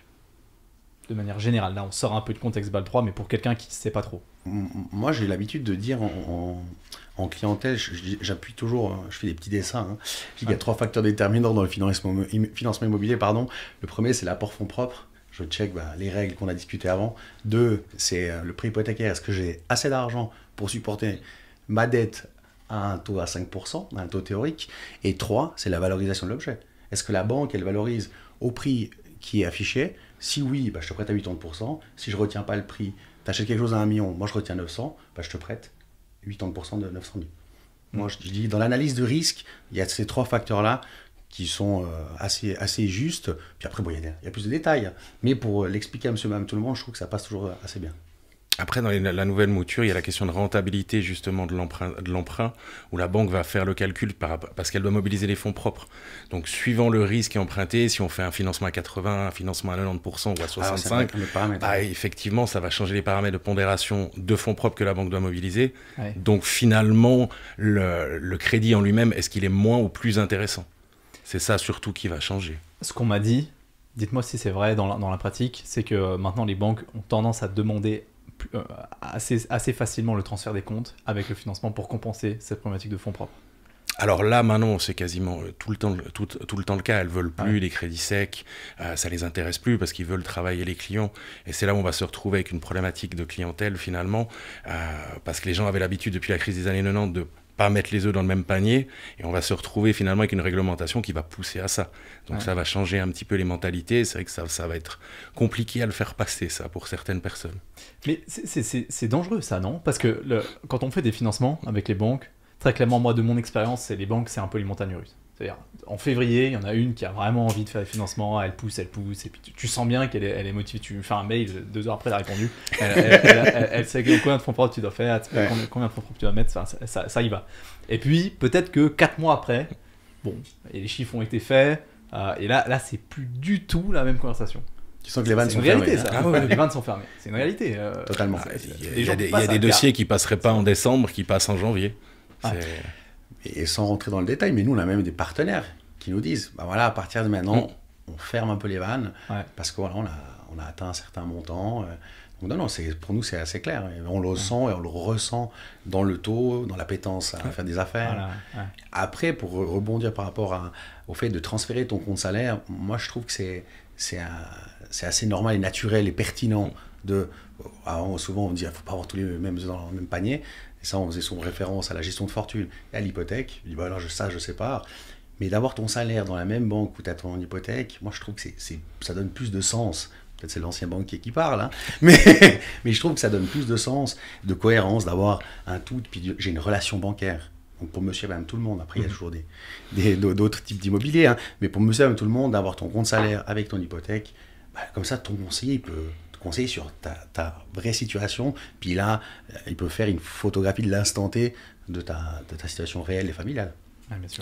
de manière générale. Là, on sort un peu de contexte BAL 3, mais pour quelqu'un qui ne sait pas trop. Moi, j'ai l'habitude de dire en, clientèle, j'appuie toujours, euh, je fais des petits dessins. Hein. Il y a trois facteurs déterminants dans le financement, financement immobilier. Pardon. Le premier, c'est l'apport fonds propre. Je check bah, les règles qu'on a discutées avant. Deux, c'est euh, le prix hypothécaire. Est-ce que j'ai assez d'argent pour supporter ma dette à un taux à 5%, à un taux théorique Et trois, c'est la valorisation de l'objet. Est-ce que la banque, elle valorise au prix qui est affiché si oui, bah, je te prête à 80%. Si je retiens pas le prix, tu achètes quelque chose à un million, moi je retiens 900, bah, je te prête 80% de 900 000. Hmm. Moi, je dis, dans l'analyse de risque, il y a ces trois facteurs-là qui sont euh, assez, assez justes. Puis après, il y, a plus de détails. Hein. Mais pour euh, l'expliquer à monsieur, même tout le monde, je trouve que ça passe toujours assez bien. Après, dans la nouvelle mouture, il y a la question de rentabilité justement de l'emprunt, où la banque va faire le calcul parce qu'elle doit mobiliser les fonds propres. Donc, suivant le risque emprunté, si on fait un financement à 80, un financement à 90% ou à 65, ah, bah, effectivement, ça va changer les paramètres de pondération de fonds propres que la banque doit mobiliser. Donc, finalement, le, crédit en lui-même, est-ce qu'il est moins ou plus intéressant C'est ça surtout qui va changer. Ce qu'on m'a dit, dites-moi si c'est vrai dans dans la pratique, c'est que euh, maintenant les banques ont tendance à demander euh, assez, assez facilement le transfert des comptes avec le financement pour compenser cette problématique de fonds propres alors là, maintenant, c'est quasiment euh, tout le, temps, tout, tout, le temps le cas. Elles veulent plus les crédits secs, ça euh, ça les intéresse plus parce qu'ils veulent travailler les clients. Et c'est là où on va se retrouver avec une problématique de clientèle finalement, parce que les gens avaient l'habitude depuis la crise des années 90 de pas mettre les œufs dans le même panier et on va se retrouver finalement avec une réglementation qui va pousser à ça. Donc ça va changer un petit peu les mentalités. C'est vrai que ça, ça va être compliqué à le faire passer, ça, pour certaines personnes. Mais c'est dangereux, ça, non Parce que quand on fait des financements avec les banques, très clairement, moi, de mon expérience, les banques, c'est un peu les montagnes russes. C'est-à-dire, en février, il y en a une qui a vraiment envie de faire des financements, elle pousse, elle pousse, et puis tu, sens bien qu'elle est, elle est motivée. Tu fais un mail, deux heures après, elle a répondu. Elle, sait combien de fonds propres tu dois faire, combien, de fonds propres tu dois mettre, ça, ça, y va. Et puis, peut-être que quatre mois après, bon, les chiffres ont été faits, euh, et là, là c'est plus du tout la même conversation. Tu sens que les vannes sont fermées. Hein. Ah les vannes sont fermées. C'est une réalité. Euh, Totalement. Il y a, des, dossiers qui passeraient pas en décembre, qui passent en janvier. Ah et, sans rentrer dans le détail, mais nous, on a même des partenaires qui nous disent, bah voilà, à partir de maintenant, mm. on ferme un peu les vannes, parce que voilà, on a, on a atteint un certain montant. Euh. non, pour nous, c'est assez clair. On le mm. sent et on le ressent dans le taux, dans l'appétence à faire des affaires. Après, pour rebondir par rapport au fait de transférer ton compte salaire, moi, je trouve que c'est assez normal et naturel et pertinent mm. de... Euh, souvent, on dit, il ah, ne faut pas avoir tous les mêmes dans le même panier. Et ça, on faisait son référence à la gestion de fortune et à l'hypothèque. Il dit, bah alors ça, je pas. Mais d'avoir ton salaire dans la même banque où tu as ton hypothèque, moi je trouve que c'est ça donne plus de sens. Peut-être c'est l'ancien banquier qui parle, hein. mais, mais je trouve que ça donne plus de sens, de cohérence, d'avoir un tout. Puis j'ai une relation bancaire. Donc pour monsieur même tout le monde, après il y a mhm. toujours d'autres types d'immobilier, hein. mais pour monsieur et tout le monde, d'avoir ton compte salaire avec ton hypothèque, bah, comme ça ton conseiller peut conseil sur ta, vraie situation. Puis là, euh, il peut faire une photographie de l'instant T de ta, situation réelle et familiale.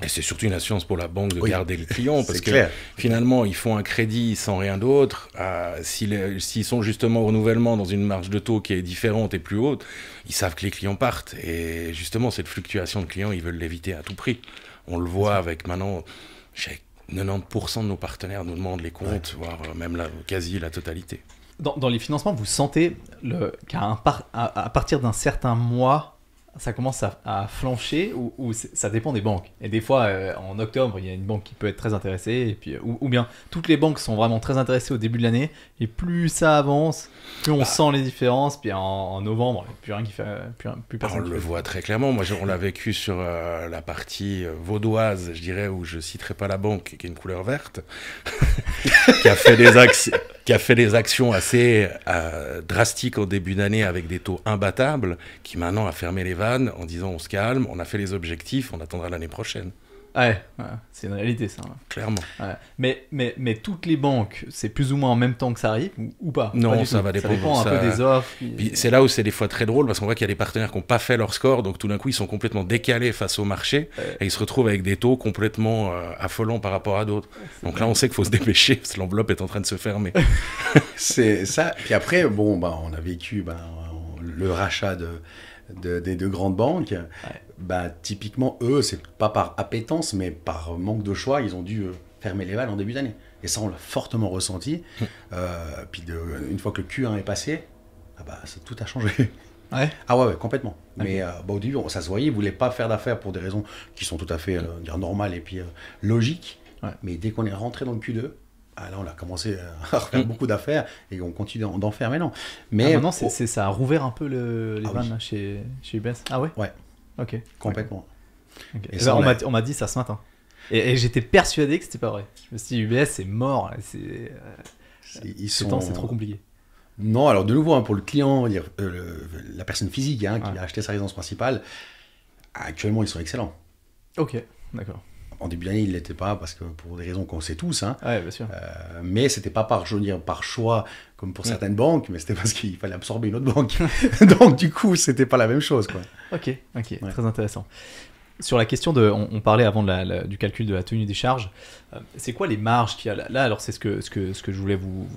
et c'est surtout une assurance pour la banque de garder le client, parce que finalement, ils font un crédit sans rien d'autre. Ah, s'ils sont justement au renouvellement dans une marge de taux qui est différente et plus haute, ils savent que les clients partent. Et justement, cette fluctuation de clients, ils veulent l'éviter à tout prix. On le voit avec maintenant, chez 90% de nos partenaires nous demandent les comptes, voire même quasi la totalité dans, les financements, vous sentez qu'à par, à partir d'un certain mois, ça commence à, flancher ou, ça dépend des banques. Et des fois, euh, en octobre, il y a une banque qui peut être très intéressée, et puis, euh, ou, bien toutes les banques sont vraiment très intéressées au début de l'année, et plus ça avance, plus on bah. sent les différences, puis en, novembre, plus rien qui fait. Euh, plus, bah, personne on le voit très clairement. Moi, on l'a vécu sur la partie vaudoise, je dirais, où je citerai pas la banque, qui est une couleur verte, qui, a fait des qui a fait des actions assez drastiques au début d'année avec des taux imbattables, qui maintenant a fermé les vagues en disant on se calme, on a fait les objectifs, on attendra l'année prochaine. Ouais, c'est une réalité ça. Clairement. Mais, mais, mais toutes les banques, c'est plus ou moins en même temps que ça arrive ou, pas Non, ça va dépendre. Ça dépend un peu des offres. C'est là où c'est des fois très drôle parce qu'on voit qu'il y a des partenaires qui n'ont pas fait leur score, donc tout d'un coup ils sont complètement décalés face au marché et ils se retrouvent avec des taux complètement euh, affolants par rapport à d'autres. donc là on sait qu'il faut se dépêcher parce que l'enveloppe est en train de se fermer. c'est ça. Puis après, bon, bah, on a vécu bah, le rachat de des deux grandes banques, bah, typiquement, eux, c'est pas par appétence, mais par manque de choix, ils ont dû euh, fermer les valves en début d'année. Et ça, on l'a fortement ressenti. Hum. Euh, puis de, une fois que le Q1 est passé, ah bah, tout a changé. Ouais. Ah ouais, ouais complètement. Mais euh, bah, au début, ça se voyait, ils ne voulaient pas faire d'affaires pour des raisons qui sont tout à fait normales et puis logiques. Mais dès qu'on est rentré dans le Q2, alors ah là, on a commencé euh, à refaire mm. beaucoup d'affaires et on continue d'en faire maintenant. Mais ah, maintenant, c'est ça a rouvert un peu les ah vannes chez, UBS. Ah ouais Ouais. Ok. Complètement. Et eh ben, on m'a dit ça ce matin. Et, j'étais persuadé que c'était pas vrai. Je me suis dit, UBS, est mort. C'est euh, trop compliqué. Non, alors de nouveau, hein, pour le client, euh, la personne physique hein, qui a acheté sa résidence principale, actuellement, ils sont excellents. Ok, d'accord en début d'année, il ne l'était pas parce que pour des raisons qu'on sait tous. Hein. Ah bien sûr. Euh, mais c'était pas par, par choix comme pour mm. certaines banques, mais c'était parce qu'il fallait absorber une autre banque. Donc du coup, c'était pas la même chose. Quoi. Ok, ok, très intéressant. Sur la question de, on, parlait avant de du calcul de la tenue des charges. Euh, c'est quoi les marges qu'il y a là, Alors c'est ce que, ce, que, ce que je voulais vous,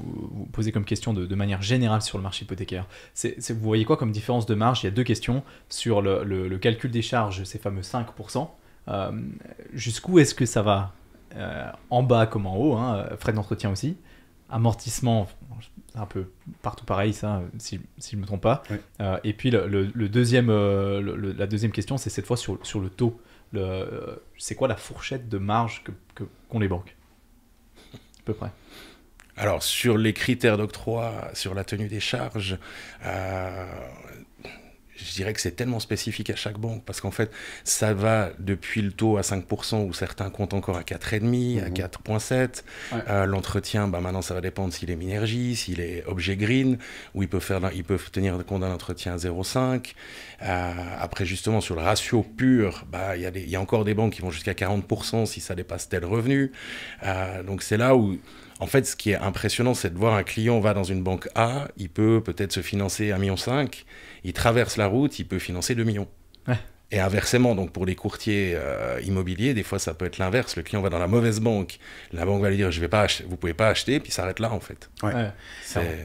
poser comme question de, manière générale sur le marché hypothécaire. C'est, vous voyez quoi comme différence de marge Il y a deux questions sur le calcul des charges, ces fameux 5%. Euh, jusqu'où est-ce que ça va euh, En bas comme en haut, hein, euh, frais d'entretien aussi. Amortissement, un peu partout pareil, ça, si, je ne me trompe pas. et puis le, deuxième, la deuxième question, c'est cette fois sur, le taux. C'est quoi la fourchette de marge qu'ont les banques À peu près. Alors sur les critères d'octroi, sur la tenue des charges, je dirais que c'est tellement spécifique à chaque banque parce qu'en fait, ça va depuis le taux à 5% où certains comptent encore à 4,5, demi, à 4,7. Mhm. Euh, l'entretien, bah maintenant, ça va dépendre s'il est minergie, s'il est objet green, où ils peuvent, faire, ils peuvent tenir compte d'un entretien à 0,5. Euh, après, justement, sur le ratio pur, bah, il bah, y, a y a encore des banques qui vont jusqu'à 40% si ça dépasse tel revenu. Euh, donc, c'est là où en fait, ce qui est impressionnant, c'est de voir un client va dans une banque A, il peut peut-être se financer 1,5 million, il traverse la route, il peut financer 2 millions. Et inversement, donc pour les courtiers euh, immobiliers, des fois ça peut être l'inverse. Le client va dans la mauvaise banque, la banque va lui dire je vais pas vous pouvez pas acheter, puis s'arrête là en fait. Ouais.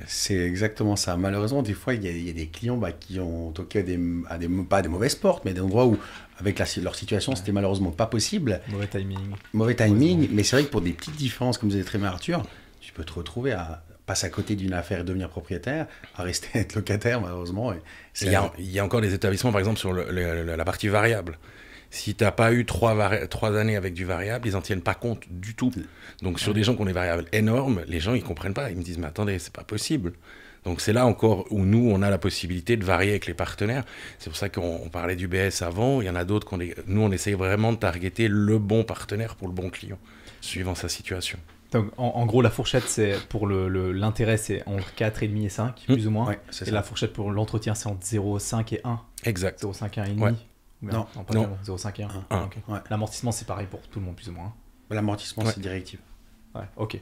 C'est exactement ça. Malheureusement, des fois il y, a des clients bah, qui ont toqué à des, pas des mauvaises portes, mais à des endroits où avec la, leur situation c'était malheureusement pas possible. Mauvais timing. Mauvais timing, mais c'est vrai que pour des petites différences comme vous avez très bien Arthur, tu peux te retrouver à passe à côté d'une affaire et devenir propriétaire, à rester être locataire, malheureusement. il, y a, encore des établissements, par exemple, sur la partie variable. Si tu n'as pas eu trois, années avec du variable, ils n'en tiennent pas compte du tout. Donc, sur des gens qui ont des variables énormes, les gens, ils comprennent pas. Ils me disent, mais attendez, c'est pas possible. Donc c'est là encore où nous, on a la possibilité de varier avec les partenaires. C'est pour ça qu'on parlait du BS avant. Il y en a d'autres qu'on Nous, on essaye vraiment de targeter le bon partenaire pour le bon client, suivant sa situation en, gros, la fourchette, c'est pour l'intérêt, le, c'est entre 4,5 et 5, hmm. plus ou moins. et la fourchette pour l'entretien, c'est entre 0,5 et 1. Exact. 0,5 et 1,5. Non, pas 0,5 et 1. Ah, L'amortissement, c'est pareil pour tout le monde, plus ou moins. L'amortissement, c'est directive. Ouais, ok.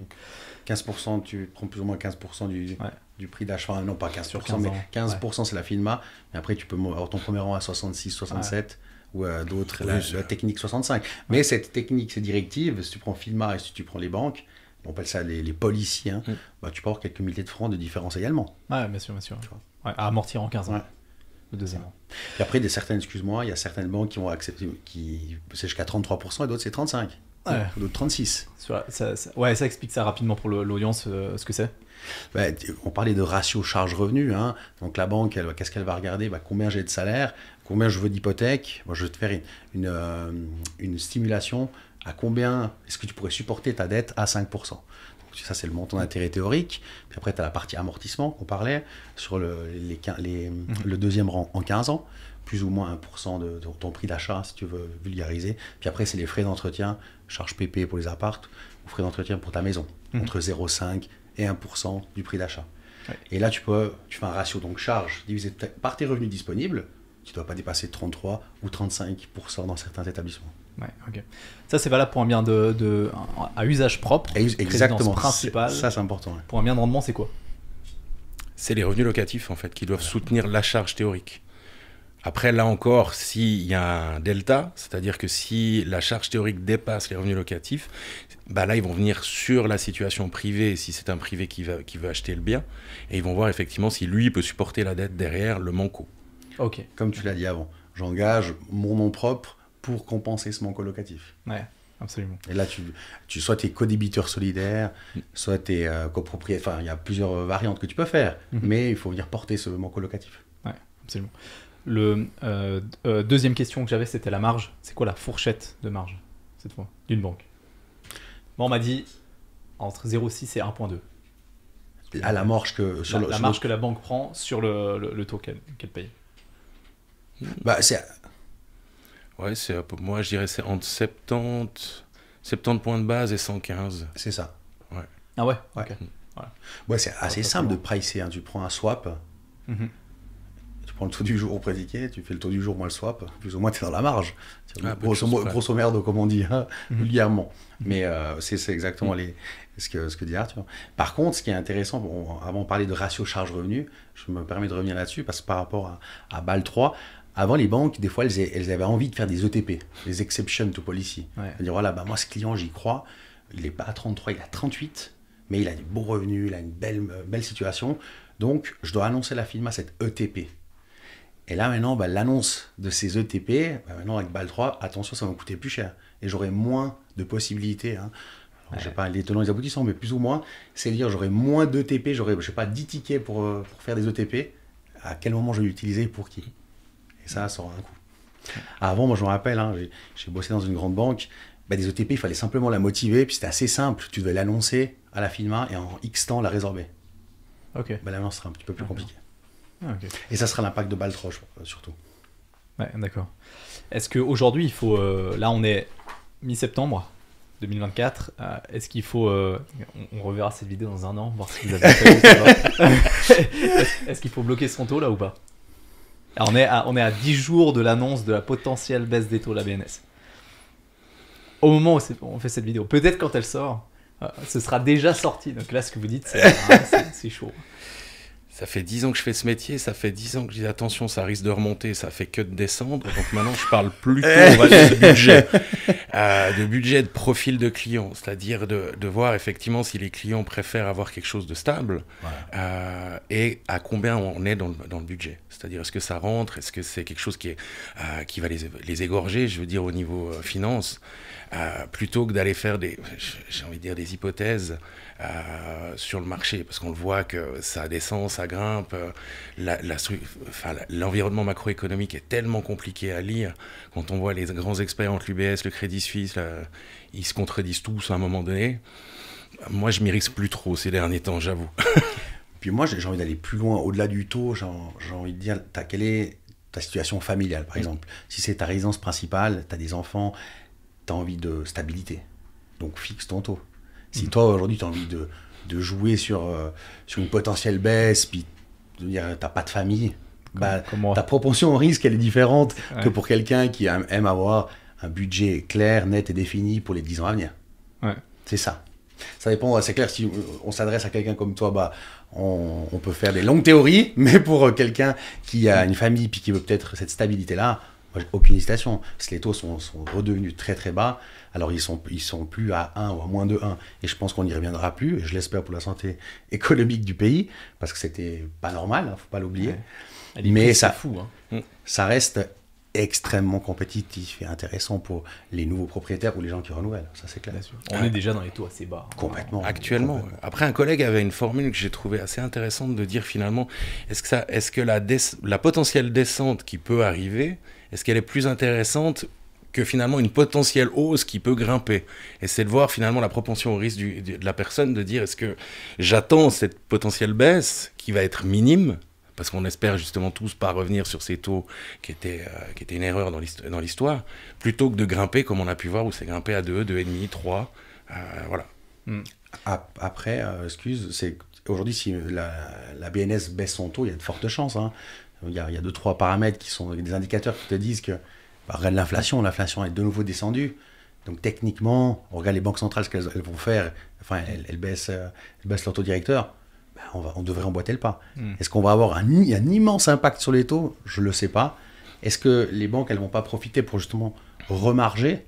15%, tu prends plus ou moins 15% du, prix d'achat. non, pas 15%, mais 15%, c'est la FINMA. Mais après, tu peux avoir ton premier rang à 66, 67 ou à d'autres, la, technique 65. Mais cette technique, c'est directive si tu prends filma et si tu prends les banques, on appelle ça les, policiers, hein. mm. bah, tu peux avoir quelques milliers de francs de différence également. Ouais, bien sûr, bien sûr. à amortir en 15 ans. Le deuxième Et après, des certaines, excuse-moi, il y a certaines banques qui vont accepter, qui c'est jusqu'à 33% et d'autres c'est 35%. Ouais. D'autres 36. Ça, ça, ouais, ça explique ça rapidement pour l'audience, euh, ce que c'est. Bah, on parlait de ratio charge-revenu. Hein. Donc la banque, qu'est-ce qu'elle va regarder bah, Combien j'ai de salaire Combien je veux d'hypothèque Moi, Je vais te faire une, une, euh, une stimulation à combien est-ce que tu pourrais supporter ta dette à 5% ça, c'est le montant d'intérêt théorique. Puis après, tu as la partie amortissement qu'on parlait, sur le, mhm. deuxième rang en 15 ans, plus ou moins 1% de, ton prix d'achat, si tu veux vulgariser. Puis après, c'est les frais d'entretien, charges PP pour les appartes, ou frais d'entretien pour ta maison, mhm. entre 0,5 et 1% du prix d'achat. Et là, tu, peux, tu fais un ratio, donc charge divisé par tes revenus disponibles, tu ne dois pas dépasser 33 ou 35% dans certains établissements. Ouais, Ça, c'est valable pour un bien de, de à usage propre. Exactement. Principal. Ça, c'est important. Pour un bien de rendement, c'est quoi C'est les revenus locatifs, en fait, qui doivent soutenir la charge théorique. Après, là encore, s'il y a un delta, c'est-à-dire que si la charge théorique dépasse les revenus locatifs, bah là, ils vont venir sur la situation privée, si c'est un privé qui, va, qui veut acheter le bien, et ils vont voir effectivement si lui peut supporter la dette derrière, le manco. Ok. Comme tu l'as dit avant, j'engage mon nom propre pour compenser ce manque locatif. Ouais, absolument. Et là, tu, tu soit tes es co-débiteur solidaire, soit tes es euh, Enfin, il y a plusieurs variantes que tu peux faire, mhm. mais il faut venir porter ce manque locatif. Ouais, absolument. Le, euh, euh, deuxième question que j'avais, c'était la marge. C'est quoi la fourchette de marge, cette fois, d'une banque Bon, on m'a dit entre 0,6 et 1,2. À la marge que, la, marge que la banque prend sur le, le, taux qu'elle paye. Bah, Ouais, c'est moi je dirais c'est entre 70, 70 points de base et 115. C'est ça. Ah ouais. ouais. Mmh. c'est assez simple de pricer. Hein. Tu prends un swap, mm-hmm. tu prends le taux du jour au prédiqué, tu fais le taux du jour moins le swap, plus ou moins tu es dans la marge. Ah, bah, grosso, comme on dit, hein, mm-hmm. Mm-hmm. Mais euh, c'est exactement les, ce, que, ce que dit Arthur. Par contre, ce qui est intéressant, bon, avant de parler de ratio charge-revenu, je me permets de revenir là-dessus, parce que par rapport à, à BAL 3, avant, les banques, des fois, elles, avaient envie de faire des ETP, des Exceptions to Policy. à Dire, voilà, bah, moi, ce client, j'y crois, il n'est pas à 33, il est à 38, mais il a des beaux revenus, il a une belle, euh, belle situation. Donc, je dois annoncer la firme à cette ETP. Et là, maintenant, bah, l'annonce de ces ETP, bah, maintenant, avec BAL3, attention, ça va me coûter plus cher. Et j'aurai moins de possibilités. Hein. Je sais pas les tenants et les aboutissants, mais plus ou moins. C'est-à-dire, j'aurai moins d'ETP, j'aurai, je sais pas, 10 tickets euh, pour, faire des ETP. À quel moment je vais l'utiliser pour qui ça, ça un coût. Avant, moi, je me rappelle, hein, j'ai bossé dans une grande banque. Bah, des OTP, il fallait simplement la motiver, puis c'était assez simple. Tu devais l'annoncer à la filma et en X temps la résorber. Ok. Bah, là, ce sera un petit peu plus compliqué. Ah, et ça sera l'impact de Baltroche, euh, surtout. Ouais, d'accord. Est-ce qu'aujourd'hui, il faut. Euh, là, on est mi-septembre 2024. Euh, est-ce qu'il faut. on, reverra cette vidéo dans un an, voir vous avez Est-ce qu'il faut bloquer son taux là ou pas ah, on est à, 10 jours de l'annonce de la potentielle baisse des taux de la BNS. Au moment où on fait cette vidéo, peut-être quand elle sort, euh, ce sera déjà sorti. Donc là, ce que vous dites, c'est ah, chaud ça fait dix ans que je fais ce métier, ça fait dix ans que je dis attention, ça risque de remonter, ça fait que de descendre. Donc maintenant, je parle plutôt eh. de budget, euh, de budget, de profil de client, c'est-à-dire de, voir effectivement si les clients préfèrent avoir quelque chose de stable euh, et à combien on est dans le, budget. C'est-à-dire est-ce que ça rentre, est-ce que c'est quelque chose qui, est, euh, qui va les, les, égorger, je veux dire au niveau finance. Euh, plutôt que d'aller faire des, j'ai envie de dire, des hypothèses euh, sur le marché, parce qu'on le voit que ça descend, ça grimpe, euh, l'environnement la, macroéconomique est tellement compliqué à lire, quand on voit les grands experts entre l'UBS, le Crédit Suisse, ils se contredisent tous à un moment donné. Moi, je m'y risque plus trop ces derniers temps, j'avoue. Puis moi, j'ai envie d'aller plus loin, au-delà du taux, j'ai envie de dire, ta quelle est ta situation familiale, par exemple. Si c'est ta résidence principale, tu as des enfants, envie de stabilité. Donc fixe ton taux. Si mm. toi, aujourd'hui, tu as envie de, de jouer sur, euh, sur une potentielle baisse, puis tu n'as pas de famille, bah, ta propension au risque, elle est différente que pour quelqu'un qui aime avoir un budget clair, net et défini pour les 10 ans à venir. Ouais. C'est ça. Ça dépend, c'est clair, si on s'adresse à quelqu'un comme toi, bah, on, on, peut faire des longues théories, mais pour euh, quelqu'un qui a mm. une famille puis qui veut peut-être cette stabilité-là, aucune hésitation. Les taux sont, redevenus très très bas. Alors, ils sont, ils sont plus à 1 ou à moins de 1. Et je pense qu'on n'y reviendra plus. Et je l'espère pour la santé économique du pays, parce que c'était pas normal, ne hein, faut pas l'oublier. Mais ça, fou, hein. mm. ça reste extrêmement compétitif et intéressant pour les nouveaux propriétaires ou les gens qui renouvellent, ça c'est clair. On est déjà dans les taux assez bas. Hein. Complètement. Actuellement. Après, un collègue avait une formule que j'ai trouvée assez intéressante de dire finalement, est-ce que, ça, est -ce que la, la potentielle descente qui peut arriver, est-ce qu'elle est plus intéressante que finalement une potentielle hausse qui peut grimper. Et c'est de voir finalement la propension au risque de la personne de dire est-ce que j'attends cette potentielle baisse qui va être minime parce qu'on espère justement tous pas revenir sur ces taux qui étaient, euh, qui étaient une erreur dans l'histoire, plutôt que de grimper comme on a pu voir où c'est grimpé à 2, 2,5, 3. voilà. Hmm. Après, euh, excuse, aujourd'hui si la, la, BNS baisse son taux, il y a de fortes chances hein. Il y, a, deux, trois paramètres qui sont des indicateurs qui te disent que, bah, regarde l'inflation, l'inflation est de nouveau descendue. Donc techniquement, on regarde les banques centrales, ce qu'elles vont faire, enfin, elles, baissent, euh, baissent leur taux directeur, bah, on, va, on devrait emboîter le pas. Hmm. Est-ce qu'on va avoir un, un, immense impact sur les taux Je ne le sais pas. Est-ce que les banques, elles vont pas profiter pour justement remarger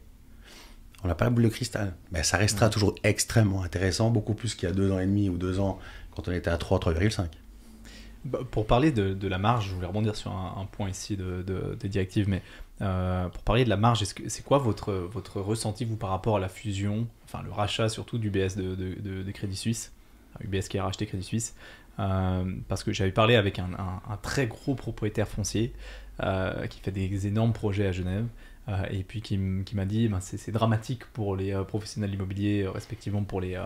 On n'a pas la boule de cristal. Mais ça restera hmm. toujours extrêmement intéressant, beaucoup plus qu'il y a deux ans et demi ou deux ans, quand on était à 3, 3,5. Bah, pour parler de, la marge, je voulais rebondir sur un, point ici de, de, des directives, mais euh, pour parler de la marge, c'est quoi votre, votre ressenti, vous, par rapport à la fusion, enfin le rachat surtout d'UBS de, Crédit Suisse, UBS qui a racheté Crédit Suisse, euh, parce que j'avais parlé avec un, très gros propriétaire foncier euh, qui fait des énormes projets à Genève, euh, et puis qui, m'a dit ben, c'est dramatique pour les euh, professionnels immobiliers euh, respectivement pour les,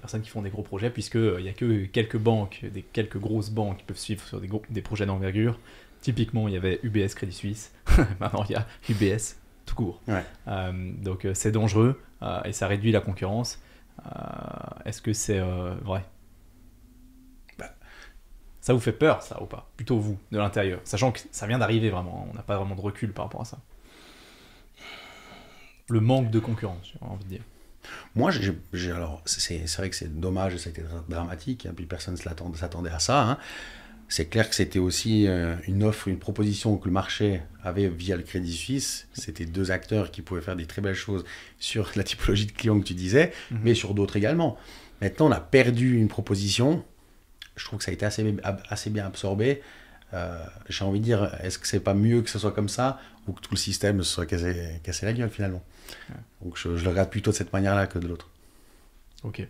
personnes qui font des gros projets, puisqu'il n'y a que quelques banques, des quelques grosses banques qui peuvent suivre sur des, des projets d'envergure. Typiquement, il y avait UBS Crédit Suisse, maintenant il y a UBS tout court. donc c'est dangereux et ça réduit la concurrence. Est-ce que c'est vrai bah. ça vous fait peur, ça, ou pas Plutôt vous, de l'intérieur, sachant que ça vient d'arriver vraiment, hein. on n'a pas vraiment de recul par rapport à ça le manque de concurrence, j'ai envie de dire. Moi, alors, c'est, vrai que c'est dommage, ça a été dramatique, et hein, puis personne ne s'attendait à ça. Hein. C'est clair que c'était aussi euh, une offre, une proposition que le marché avait via le Crédit Suisse. C'était deux acteurs qui pouvaient faire des très belles choses sur la typologie de clients que tu disais, mhm. mais sur d'autres également. Maintenant, on a perdu une proposition. Je trouve que ça a été assez, assez bien absorbé. Euh, j'ai envie de dire, est-ce que c'est pas mieux que ce soit comme ça ou que tout le système se soit cassé, cassé la gueule finalement. Donc je, le regarde plutôt de cette manière-là que de l'autre. Ok.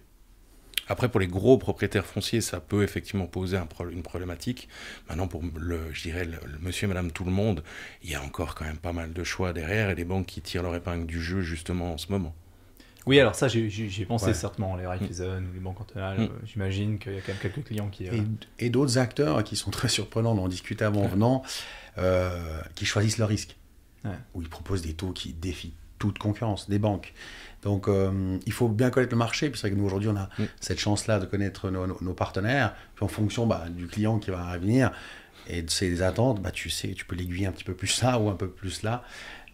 Après, pour les gros propriétaires fonciers, ça peut effectivement poser un une problématique. Maintenant, pour le, je dirais, le, monsieur et madame tout le monde, il y a encore quand même pas mal de choix derrière et des banques qui tirent leur épingle du jeu justement en ce moment. Oui, alors ça, j'ai pensé certainement, les Raiffeisen ou les banques cantonales, mm. euh, j'imagine qu'il y a quand même quelques clients qui... Euh, et, d'autres acteurs qui sont très surprenants, on en discutait avant venant, euh, qui choisissent le risque où ils proposent des taux qui défient toute concurrence des banques. Donc euh, il faut bien connaître le marché, puisque que nous aujourd'hui on a cette chance-là de connaître nos, partenaires, puis en fonction bah, du client qui va venir et de ses attentes, bah, tu sais, tu peux l'aiguiller un petit peu plus ça ou un peu plus là,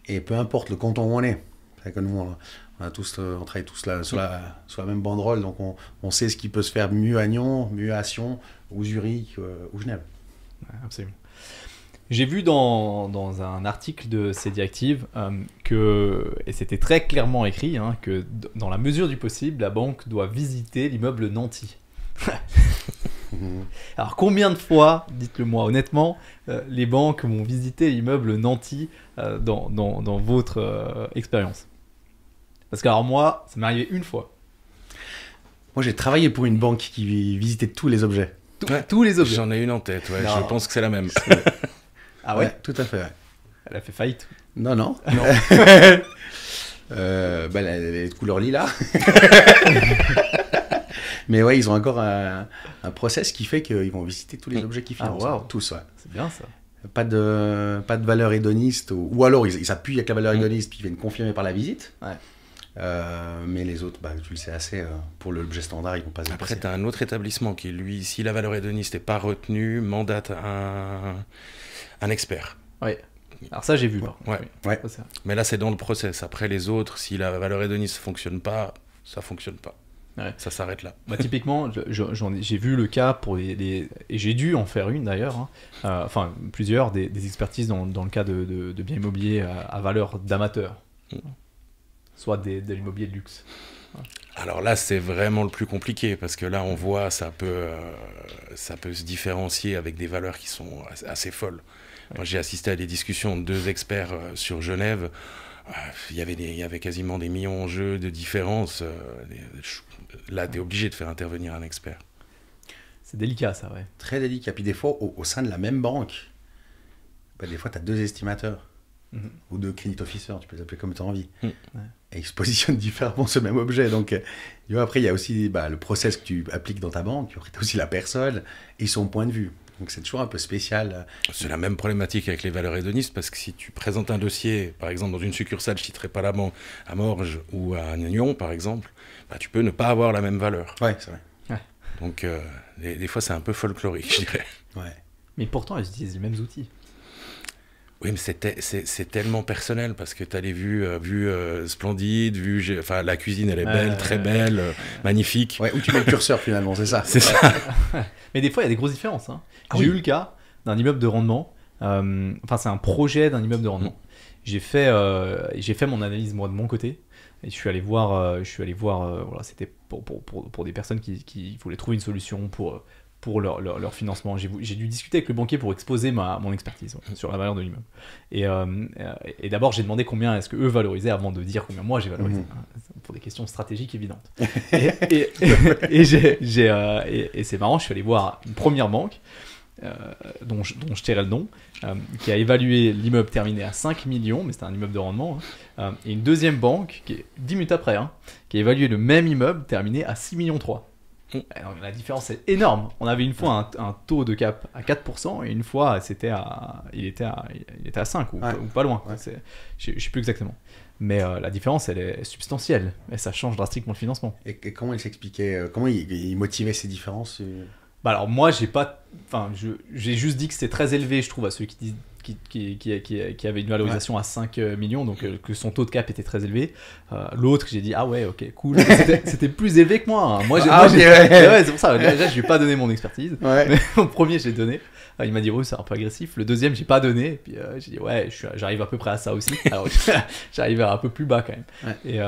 et peu importe le canton où on est. C'est que nous on, a tous, euh, on travaille tous là, sur, la, même banderole, donc on, sait ce qui peut se faire mieux à Nyon, mieux à Sion, ou Zurich, euh, ou Genève. absolument. J'ai vu dans, un article de CD Active euh, que, et c'était très clairement écrit, hein, que dans la mesure du possible, la banque doit visiter l'immeuble nanti. Alors combien de fois, dites-le moi honnêtement, euh, les banques vont visité l'immeuble nanti euh, dans, dans, dans, votre expérience Parce que alors moi, ça m'est arrivé une fois. Moi j'ai travaillé pour une banque qui visitait tous les objets. Tous les objets. J'en ai une en tête, je pense que c'est la même. Ah ouais, Tout à fait. Elle a fait faillite Non, non. Euh, ben, elle est de couleur lila. Mais ouais, ils ont encore un, process qui fait qu'ils vont visiter tous les mm. objets qui finissent. Ah, wow. Tous, ouais. C'est bien ça. Pas de, pas de valeur hédoniste, ou, alors ils s'appuient avec la valeur mm. hédoniste, puis ils viennent confirmer par la visite. Euh, mais les autres, bah, tu le sais assez, hein, pour l'objet standard, ils vont pas se Après, tu as un autre établissement qui, lui, si la valeur hédoniste n'est pas retenue, mandate un, un expert. Oui. Alors ça, j'ai vu. Mais là, c'est dans le process. Après les autres, si la valeur et ne fonctionne pas, ça fonctionne pas. Ça s'arrête là. Bah, typiquement, j'ai vu le cas pour les, et j'ai dû en faire une d'ailleurs, hein. euh, enfin plusieurs des, expertises dans, dans, le cas de, de, biens immobiliers à, valeur d'amateur, mm. soit des, de l'immobilier de luxe. Alors là, c'est vraiment le plus compliqué parce que là, on voit, ça peut, euh, ça peut se différencier avec des valeurs qui sont assez folles. Moi, J'ai assisté à des discussions de deux experts euh, sur Genève. Euh, il y avait quasiment des millions en jeu de différences. là, tu es obligé de faire intervenir un expert. C'est délicat, ça, ouais. Très délicat. Puis des fois, au, sein de la même banque, bah, des fois, tu as deux estimateurs mhm. ou deux credit officers, tu peux les appeler comme tu as envie. Mhm et ils se positionnent différemment sur même objet. Donc, euh, après, il y a aussi bah, le process que tu appliques dans ta banque, il y aussi la personne et son point de vue. Donc c'est toujours un peu spécial. Euh. C'est la même problématique avec les valeurs hédonistes, parce que si tu présentes un dossier, par exemple dans une succursale, je ne citerai pas la banque, à Morges ou à Nyon, par exemple, bah, tu peux ne pas avoir la même valeur. Oui, c'est vrai. Donc euh, des, fois c'est un peu folklorique, je dirais. Mais pourtant, elles utilisent les mêmes outils. Oui, mais c'est tellement personnel parce que tu as les vues, euh, euh, splendides, enfin, la cuisine, elle est belle, très belle, euh, magnifique. Ouais, où tu mets le curseur finalement, c'est ça. C'est ça. mais des fois, il y a des grosses différences. Hein. Ah j'ai eu le cas d'un immeuble de rendement. Enfin, c'est un projet d'un immeuble de rendement. Mm. J'ai fait, mon analyse moi de mon côté. Et je suis allé voir, je suis allé voir, voilà, c'était pour, des personnes qui, voulaient trouver une solution pour pour leur, leur, financement. J'ai dû discuter avec le banquier pour exposer ma, mon expertise sur la valeur de l'immeuble. Euh, et, d'abord, j'ai demandé combien est-ce que valorisaient avant de dire combien moi j'ai valorisé. Mhm. Ah, pour des questions stratégiques évidentes. Euh, et, et, c'est marrant, je suis allé voir une première banque. Euh, dont, je, dont le nom, qui a évalué l'immeuble terminé à 5 millions, mais c'était un immeuble de rendement, hein, et une deuxième banque, qui 10 minutes après, hein, qui a évalué le même immeuble terminé à 6 millions 3 la différence est énorme. On avait une fois un, taux de cap à 4% et une fois c'était à, il, était à, il était à 5 ou, pas loin. Je ne sais plus exactement. Mais euh, la différence, elle est substantielle. Et ça change drastiquement le financement. Et, comment il s'expliquait euh, Comment il, motivait ces différences euh bah Alors moi, j'ai pas... Enfin, j'ai juste dit que c'était très élevé, je trouve, à ceux qui disent qui, qui, avait une valorisation à 5 euh, millions, donc euh, que son taux de cap était très élevé. Euh, l'autre, j'ai dit, ah ouais, ok, cool. C'était plus élevé que moi. Hein. Moi, j'ai ah, ouais. c'est pour ça. Déjà, je lui ai pas donné mon expertise. Mais au premier, j'ai donné. Il m'a dit, oui, oh, c'est un peu agressif. Le deuxième, j'ai pas donné. Et puis j'ai dit, ouais, j'arrive à peu près à ça aussi. J'arrive à un peu plus bas quand même. Et,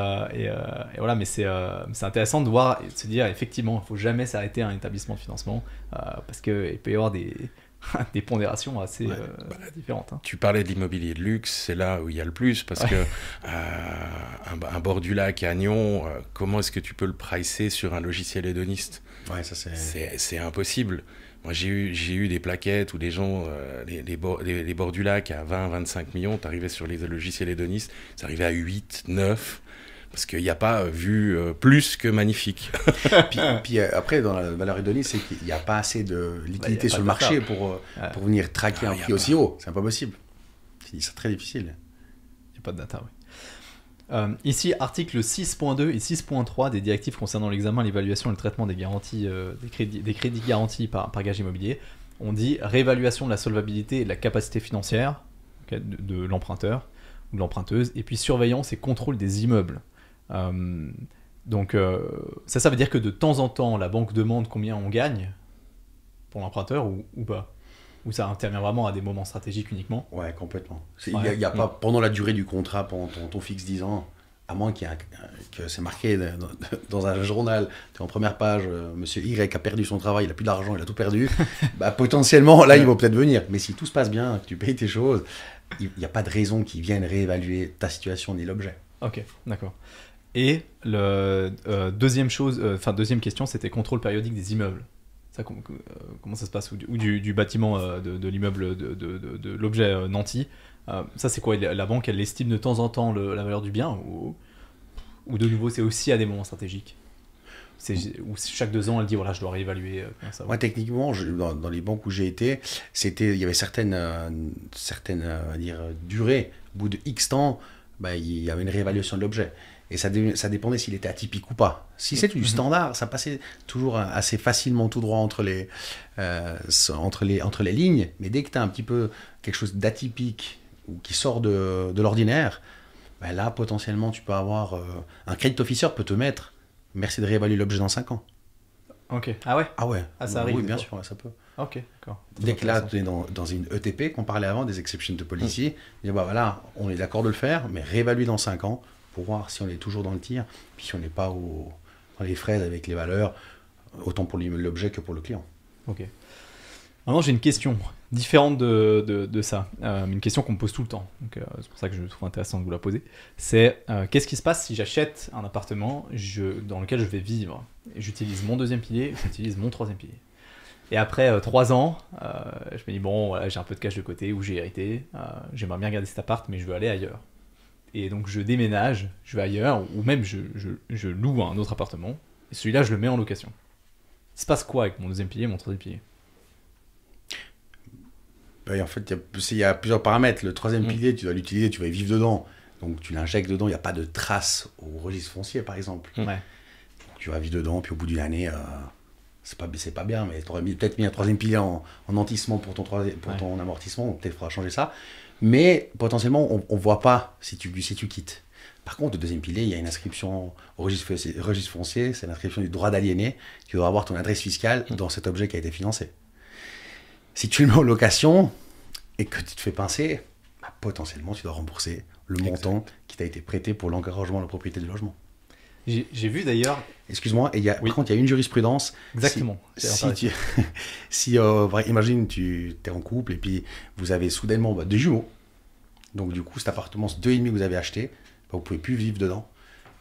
voilà, mais c'est intéressant de voir et de se dire, effectivement, il faut jamais s'arrêter à un établissement de financement parce qu'il peut y avoir des des pondérations assez euh, bah, différentes. Hein. Tu parlais de l'immobilier de luxe, c'est là où il y a le plus, parce que euh, un, bord du lac à Nyon, euh, comment est-ce que tu peux le pricer sur un logiciel hédoniste C'est impossible. Moi, j'ai eu, des plaquettes où des gens, les, les, bords du lac à 20, 25 millions, tu sur les logiciels hédonistes, ça à 8, 9 parce qu'il n'y a pas euh, vu euh, plus que magnifique. puis, euh, après, dans la valeur données, c'est qu'il n'y a pas assez de liquidité bah, sur le marché pour, pour venir traquer ah, un prix aussi haut. C'est pas possible. C'est très difficile. Il n'y a pas de data, oui. ici, article 6.2 et 6.3 des directives concernant l'examen, l'évaluation et le traitement des garanties, des, crédits, garantis par, par gage immobilier. On dit réévaluation de la solvabilité et de la capacité financière de l'emprunteur ou de l'emprunteuse, et puis surveillance et contrôle des immeubles. Euh, donc euh, ça, ça veut dire que de temps en temps, la banque demande combien on gagne pour l'emprunteur ou, pas ou ça intervient vraiment à des moments stratégiques uniquement Ouais, complètement. Il n'y a, pas, mm. pendant la durée du contrat, pendant ton, fixe 10 ans, à moins qu'il que c'est marqué dans, un journal, en première page, euh, monsieur Y a perdu son travail, il n'a plus d'argent, il a tout perdu, bah, potentiellement, là, il va peut-être venir. Mais si tout se passe bien, que tu payes tes choses, il n'y a pas de raison qu'il vienne réévaluer ta situation ni l'objet. Ok, d'accord. Et le euh, deuxième chose, euh, enfin deuxième question, c'était contrôle périodique des immeubles. Ça, euh, comment ça se passe ou du, bâtiment de, l'immeuble de, l'objet nanti. ça c'est quoi la banque elle estime de temps en temps la valeur du bien ou, ou de nouveau c'est aussi à des moments stratégiques ou chaque deux ans elle dit voilà je dois réévaluer ça moi techniquement dans, les banques où j'ai été c'était il y avait certaines certaines à durées au bout de x temps bah, il y avait une réévaluation de l'objet et ça, dépendait s'il était atypique ou pas. Si c'est du mhm. standard, ça passait toujours assez facilement tout droit entre les, euh, entre les, entre les lignes. Mais dès que tu as un petit peu quelque chose d'atypique ou qui sort de, l'ordinaire, ben là, potentiellement, tu peux avoir. Euh, un credit officer peut te mettre merci de réévaluer l'objet dans 5 ans. Ok. Ah ouais Ah ouais. Ah, ça arrive. Oui, bien sûr, ça peut. Ok, d'accord. Dès que là, tu es dans, une ETP qu'on parlait avant, des exceptions de policiers, mmh. bah voilà, on est d'accord de le faire, mais réévaluer dans 5 ans, pour voir si on est toujours dans le tir, puis si on n'est pas au, dans les fraises avec les valeurs, autant pour l'objet que pour le client. Ok. Maintenant, j'ai une question différente de, ça, euh, une question qu'on me pose tout le temps. Donc, euh, c'est pour ça que je trouve intéressant de vous la poser. C'est euh, qu'est-ce qui se passe si j'achète un appartement je, dans lequel je vais vivre J'utilise mon deuxième pilier, j'utilise mon troisième pilier. Et après euh, trois ans, je me dis bon, j'ai un peu de cash de côté ou j'ai hérité. J'aimerais bien garder cet appart, mais je veux aller ailleurs et donc je déménage, je vais ailleurs, ou même je, loue un autre appartement, et celui-là je le mets en location. Il se passe quoi avec mon deuxième pilier mon troisième pilier bah, En fait, il y, a plusieurs paramètres. Le troisième mm. pilier, tu dois l'utiliser, tu vas y vivre dedans. Donc tu l'injectes dedans, il n'y a pas de trace au registre foncier par exemple. Mm. Ouais. tu vas vivre dedans, puis au bout d'une année, euh, c'est pas, pas bien, mais tu aurais peut-être mis un troisième pilier en, en, pour ton, pour ton amortissement, peut-être faudra changer ça mais potentiellement, on ne voit pas si tu, si tu quittes. Par contre, le deuxième pilier, il y a une inscription au registre, foncier, c'est l'inscription du droit d'aliéné. Tu dois avoir ton adresse fiscale mm. dans cet objet qui a été financé. Si tu le mets en location et que tu te fais pincer, bah, potentiellement, tu dois rembourser le montant qui t'a été prêté pour l'engagement de la propriété du logement. J'ai vu d'ailleurs. Excuse-moi, et y a, par contre, il y a une jurisprudence. Exactement. Si, si euh, imagine, tu es en couple et puis vous avez soudainement bah, des jumeaux. Donc, du coup, cet appartement, ce demi que vous avez acheté, vous bah, vous pouvez plus vivre dedans.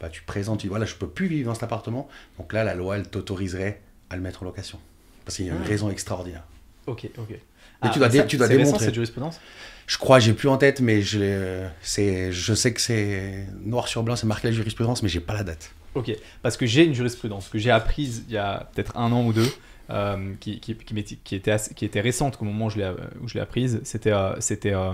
Bah, tu présentes, tu dis, voilà, je peux plus vivre dans cet appartement. Donc là, la loi, elle t'autoriserait à le mettre en location. Parce qu'il y a une ah. raison extraordinaire. Ok, ok. Ah, tu dois, tu dois démontrer. cette jurisprudence Je crois, j'ai plus en tête, mais je, je sais que c'est noir sur blanc, c'est marqué la jurisprudence, mais j'ai pas la date. Ok, parce que j'ai une jurisprudence que j'ai apprise il y a peut-être un an ou deux, euh, qui, était qui était récente au moment où je l'ai apprise. C'était euh, euh,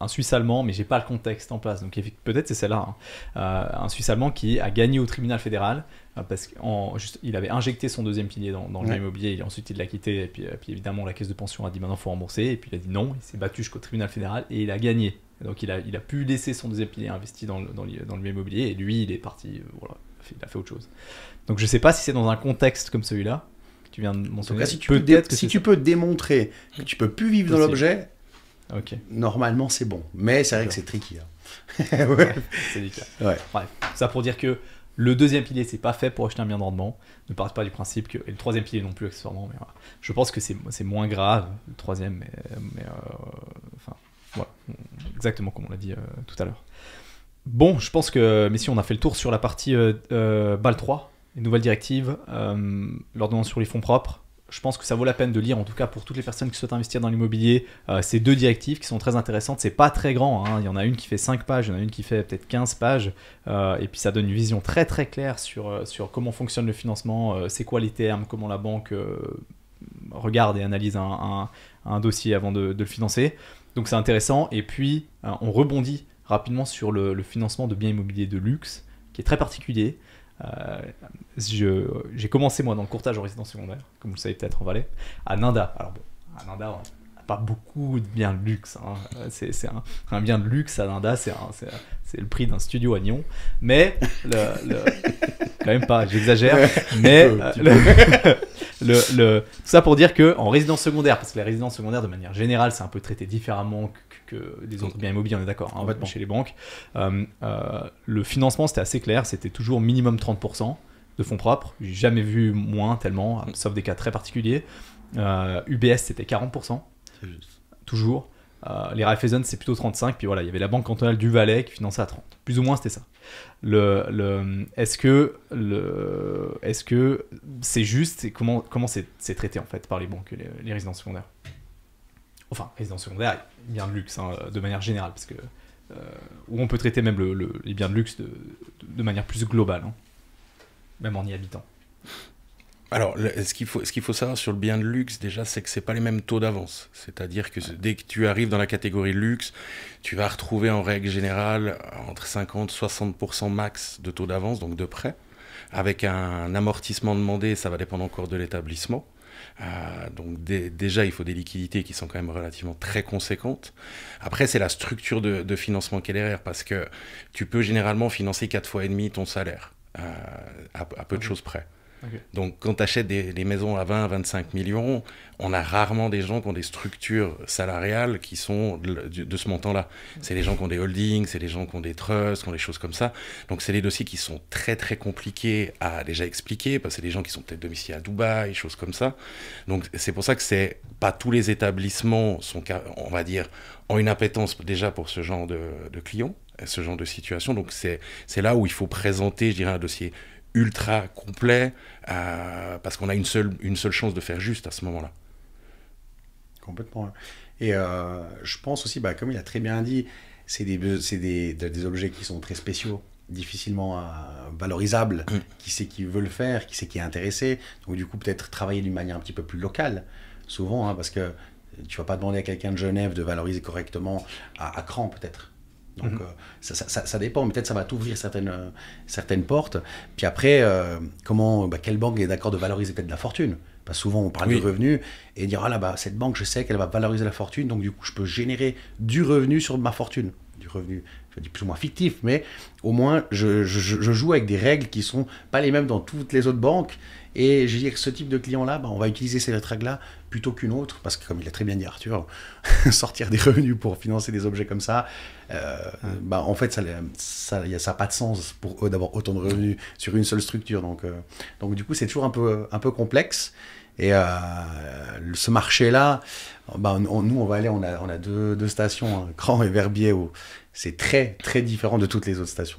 un Suisse allemand, mais j'ai pas le contexte en place, donc peut-être c'est celle-là. Hein. un Suisse allemand qui a gagné au tribunal fédéral ah, parce qu'il avait injecté son deuxième pilier dans, dans l'immobilier, et ensuite il l'a quitté, et puis, euh, puis, évidemment la caisse de pension a dit maintenant il faut rembourser, et puis il a dit non, il s'est battu jusqu'au tribunal fédéral et il a gagné. Donc il a, il a pu laisser son deuxième pilier investi dans, dans, dans l'immobilier, et lui il est parti, euh, voilà, il a fait autre chose. Donc je sais pas si c'est dans un contexte comme celui-là, tu viens de mentionner. si tu, peux, si tu peux démontrer que tu peux plus vivre dans l'objet, normalement c'est bon. Mais c'est vrai que c'est tricky. Hein. ouais. Bref, ça pour dire que le deuxième pilier, c'est pas fait pour acheter un bien de rendement. Ne partez pas du principe que. Et le troisième pilier non plus, accessoirement. Mais Je pense que c'est moins grave, le troisième, mais. Euh, enfin, voilà. Exactement comme on l'a dit euh, tout à l'heure. Bon, je pense que, mais si on a fait le tour sur la partie euh, BAL 3, les nouvelles directives, l'ordonnance sur les fonds propres, je pense que ça vaut la peine de lire, en tout cas pour toutes les personnes qui souhaitent investir dans l'immobilier, euh, ces deux directives qui sont très intéressantes. C'est pas très grand, hein. il y en a une qui fait 5 pages, il y en a une qui fait peut-être 15 pages, euh, et puis ça donne une vision très très claire sur, euh, comment fonctionne le financement, c'est quoi les termes, comment la banque regarde et analyse un, dossier avant de, le financer. Donc c'est intéressant, et puis on rebondit rapidement sur le, financement de biens immobiliers de luxe, qui est très particulier. Euh, j'ai commencé moi dans le courtage en résidence secondaire, comme vous le savez peut-être en Valais, à Nanda. Alors bon, à Nanda, pas beaucoup de biens de luxe. Hein. Euh, c'est, un, bien de luxe, Ananda, c'est, le prix d'un studio à Nyon. Mais, le, quand même pas, j'exagère, mais euh, le, tout ça pour dire que en résidence secondaire, parce que la résidence secondaire de manière générale, c'est un peu traité différemment que, des autres biens immobiliers, on est d'accord, hein, chez les banques, euh, le financement c'était assez clair, c'était toujours minimum 30% de fonds propres, j'ai jamais vu moins tellement, mm. sauf des cas très particuliers. UBS c'était 40%. Toujours. Euh, les Raiffeisen, c'est plutôt 35. Puis voilà, il y avait la Banque cantonale du Valais qui finançait à 30. Plus ou moins, c'était ça. Le, le est-ce que le, est-ce que c'est juste et comment comment c'est, traité en fait par les banques les, les résidences secondaires Enfin, résidences secondaires, biens de luxe hein, de manière générale, parce que euh, où on peut traiter même les biens de luxe de, manière plus globale, hein, même en y habitant. Alors, ce qu'il faut, savoir sur le bien de luxe, déjà, c'est que ce c'est pas les mêmes taux d'avance. C'est-à-dire que dès que tu arrives dans la catégorie luxe, tu vas retrouver en règle générale entre 50 et 60% max de taux d'avance, donc de prêt. Avec un amortissement demandé, ça va dépendre encore de l'établissement. Euh, donc déjà, il faut des liquidités qui sont quand même relativement très conséquentes. Après, c'est la structure de, financement qui est l'erreur parce que tu peux généralement financer 4 fois et demi ton salaire, euh, à, peu de ah choses près. Donc quand tu achètes des, maisons à 20, 25 millions, on a rarement des gens qui ont des structures salariales qui sont de, ce montant-là. C'est les gens qui ont des holdings, c'est les gens qui ont des trusts, qui ont des choses comme ça. Donc c'est des dossiers qui sont très très compliqués à déjà expliquer, parce que c'est des gens qui sont peut-être domiciliés à Dubaï, choses comme ça. Donc c'est pour ça que c'est pas tous les établissements sont, on va dire, ont une appétence déjà pour ce genre de, de clients, ce genre de situation. Donc c'est là où il faut présenter, je dirais, un dossier ultra complet, euh, parce qu'on a une seule, une seule chance de faire juste à ce moment-là. Complètement. Et euh, je pense aussi, bah, comme il a très bien dit, c'est des, des, objets qui sont très spéciaux, difficilement euh, valorisables. Mm. Qui sait qui veut le faire, qui sait qui est intéressé. Donc du coup, peut-être travailler d'une manière un petit peu plus locale, souvent, hein, parce que tu vas pas demander à quelqu'un de Genève de valoriser correctement à, à Cran, peut-être. Donc mhm. euh, ça, ça, ça, dépend, peut-être ça va t'ouvrir certaines, euh, portes. Puis après, euh, comment, bah, quelle banque est d'accord de valoriser peut-être la fortune Parce souvent on parle du revenu et dire, ah là, cette banque, je sais qu'elle va valoriser la fortune, donc du coup je peux générer du revenu sur ma fortune. Du revenu, je dis plus ou moins fictif, mais au moins je, je joue avec des règles qui sont pas les mêmes dans toutes les autres banques et je dis que ce type de client-là, bah, on va utiliser ces règle-là plutôt qu'une autre, parce que comme il a très bien dit Arthur, sortir des revenus pour financer des objets comme ça, euh, bah, en fait, ça n'a a ça pas de sens pour eux d'avoir autant de revenus sur une seule structure. Donc, euh, donc du coup, c'est toujours un peu, un peu complexe. Et euh, ce marché-là, bah, nous, on va aller, on a, on a deux, deux stations, hein, Cran et Verbier, où c'est très, très différent de toutes les autres stations.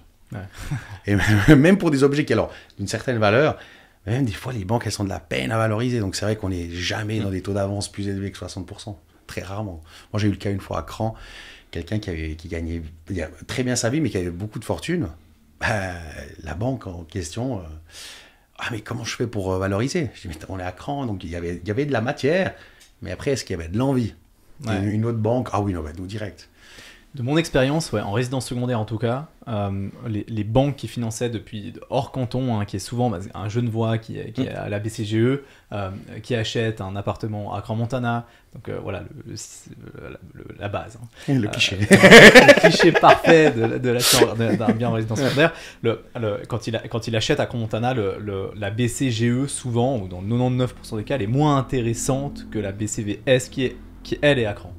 et même pour des objets qui, alors, d'une certaine valeur, même des fois, les banques, elles sont de la peine à valoriser. Donc c'est vrai qu'on n'est jamais dans mm. des taux d'avance plus élevés que 60%. Très rarement. Moi, j'ai eu le cas une fois à Cran, quelqu'un qui, qui gagnait très bien sa vie, mais qui avait beaucoup de fortune. Bah, la banque en question, euh, ah mais comment je fais pour euh, valoriser Je dis, mais on est à Cran, donc il y avait, il y avait de la matière. Mais après, est-ce qu'il y avait de l'envie une, autre banque, ah oui, non, bah, nous direct. De mon expérience, ouais, en résidence secondaire en tout cas, euh, les, banques qui finançaient depuis hors canton, hein, qui est souvent bah, un jeune qui, qui est mm. à la BCGE, euh, qui achète un appartement à Grand Montana, donc euh, voilà la base. Hein. Le cliché. le cliché parfait de, de d'un bien en résidence secondaire. quand, il, achète à Grand Montana, la BCGE souvent, ou dans 99% des cas, elle est moins intéressante que la BCVS qui, est, elle est à Grand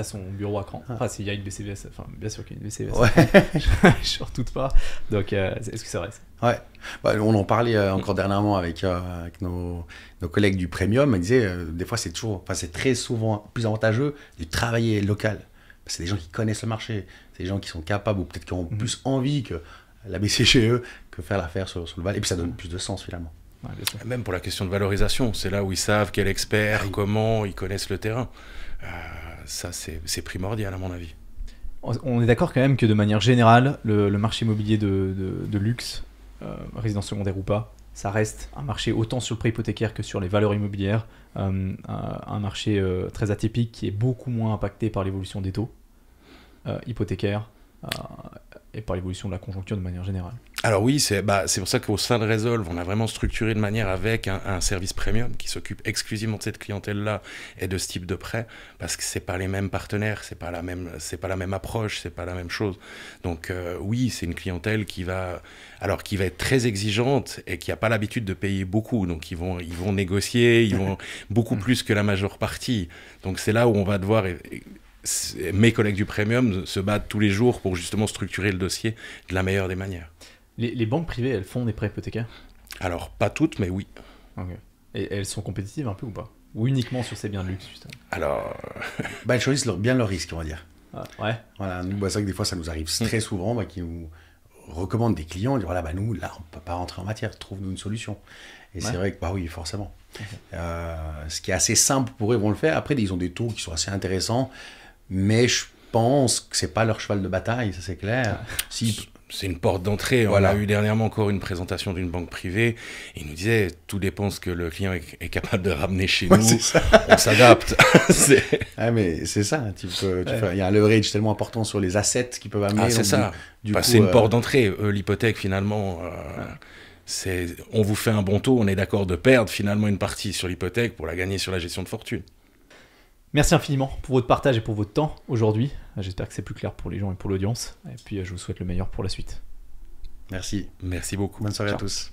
qui son bureau à cran. Ah. Enfin, s'il y a une BCVS, enfin, bien sûr qu'il y a une BCVS. je ne suis doute pas. Donc, euh, est-ce que ça reste Ouais. Bah, on en parlait euh, encore dernièrement avec, euh, nos, collègues du Premium. Ils disaient, des fois, c'est toujours, enfin, c'est très souvent plus avantageux de travailler local. C'est des gens qui connaissent le marché, c'est des gens qui sont capables ou peut-être qui ont mhm. plus envie que la BCGE que faire l'affaire sur, le Val. Et puis ça donne mhm. plus de sens finalement. Même pour la question de valorisation, c'est là où ils savent quel expert, ah comment, ils connaissent le terrain ça, c'est primordial à mon avis. On est d'accord quand même que de manière générale, le, marché immobilier de, luxe, euh, résidence secondaire ou pas, ça reste un marché autant sur le prêt hypothécaire que sur les valeurs immobilières, euh, euh, un marché très atypique qui est beaucoup moins impacté par l'évolution des taux hypothécaires euh, et par l'évolution de la conjoncture de manière générale. Alors oui, c'est bah, pour ça qu'au sein de Resolve, on a vraiment structuré de manière avec un, service premium qui s'occupe exclusivement de cette clientèle-là et de ce type de prêt, parce que c'est pas les mêmes partenaires, c'est pas la même, c'est pas la même approche, c'est pas la même chose. Donc euh, oui, c'est une clientèle qui va, alors qui va être très exigeante et qui n'a pas l'habitude de payer beaucoup, donc ils vont, ils vont négocier, ils vont beaucoup plus que la majeure partie. Donc c'est là où on va devoir mes collègues du Premium se battent tous les jours pour justement structurer le dossier de la meilleure des manières. Les, banques privées, elles font des prêts hypothécaires Alors, pas toutes, mais oui. Et elles sont compétitives un peu ou pas Ou uniquement sur ces biens de luxe, Alors. bah, elles choisissent leur, bien leur risque, on va dire. Ah, ouais. Voilà, nous, bah, c'est vrai que des fois, ça nous arrive mm. très souvent bah, qu'ils nous recommandent des clients, disent voilà, bah, nous, là, on ne peut pas rentrer en matière, trouve-nous une solution. Et c'est vrai que, bah oui, forcément. Euh, ce qui est assez simple pour eux, ils vont le faire. Après, ils ont des taux qui sont assez intéressants mais je pense que c'est pas leur cheval de bataille, ça c'est clair. Ah. Si... C'est une porte d'entrée. On a eu dernièrement encore une présentation d'une banque privée. Il nous disait tout dépend ce que le client est, capable de ramener chez nous. On s'adapte. Ah, mais c'est ça. Tu Il y a un leverage tellement important sur les assets qui peuvent amener. Ah, c'est ça. Du, bah, c'est une euh, porte d'entrée. L'hypothèque finalement. Euh, on vous fait un bon taux, on est d'accord de perdre finalement une partie sur l'hypothèque pour la gagner sur la gestion de fortune. Merci infiniment pour votre partage et pour votre temps aujourd'hui. J'espère que c'est plus clair pour les gens et pour l'audience. Et puis euh, je vous souhaite le meilleur pour la suite. Merci. Merci beaucoup. Bonne soirée à tous.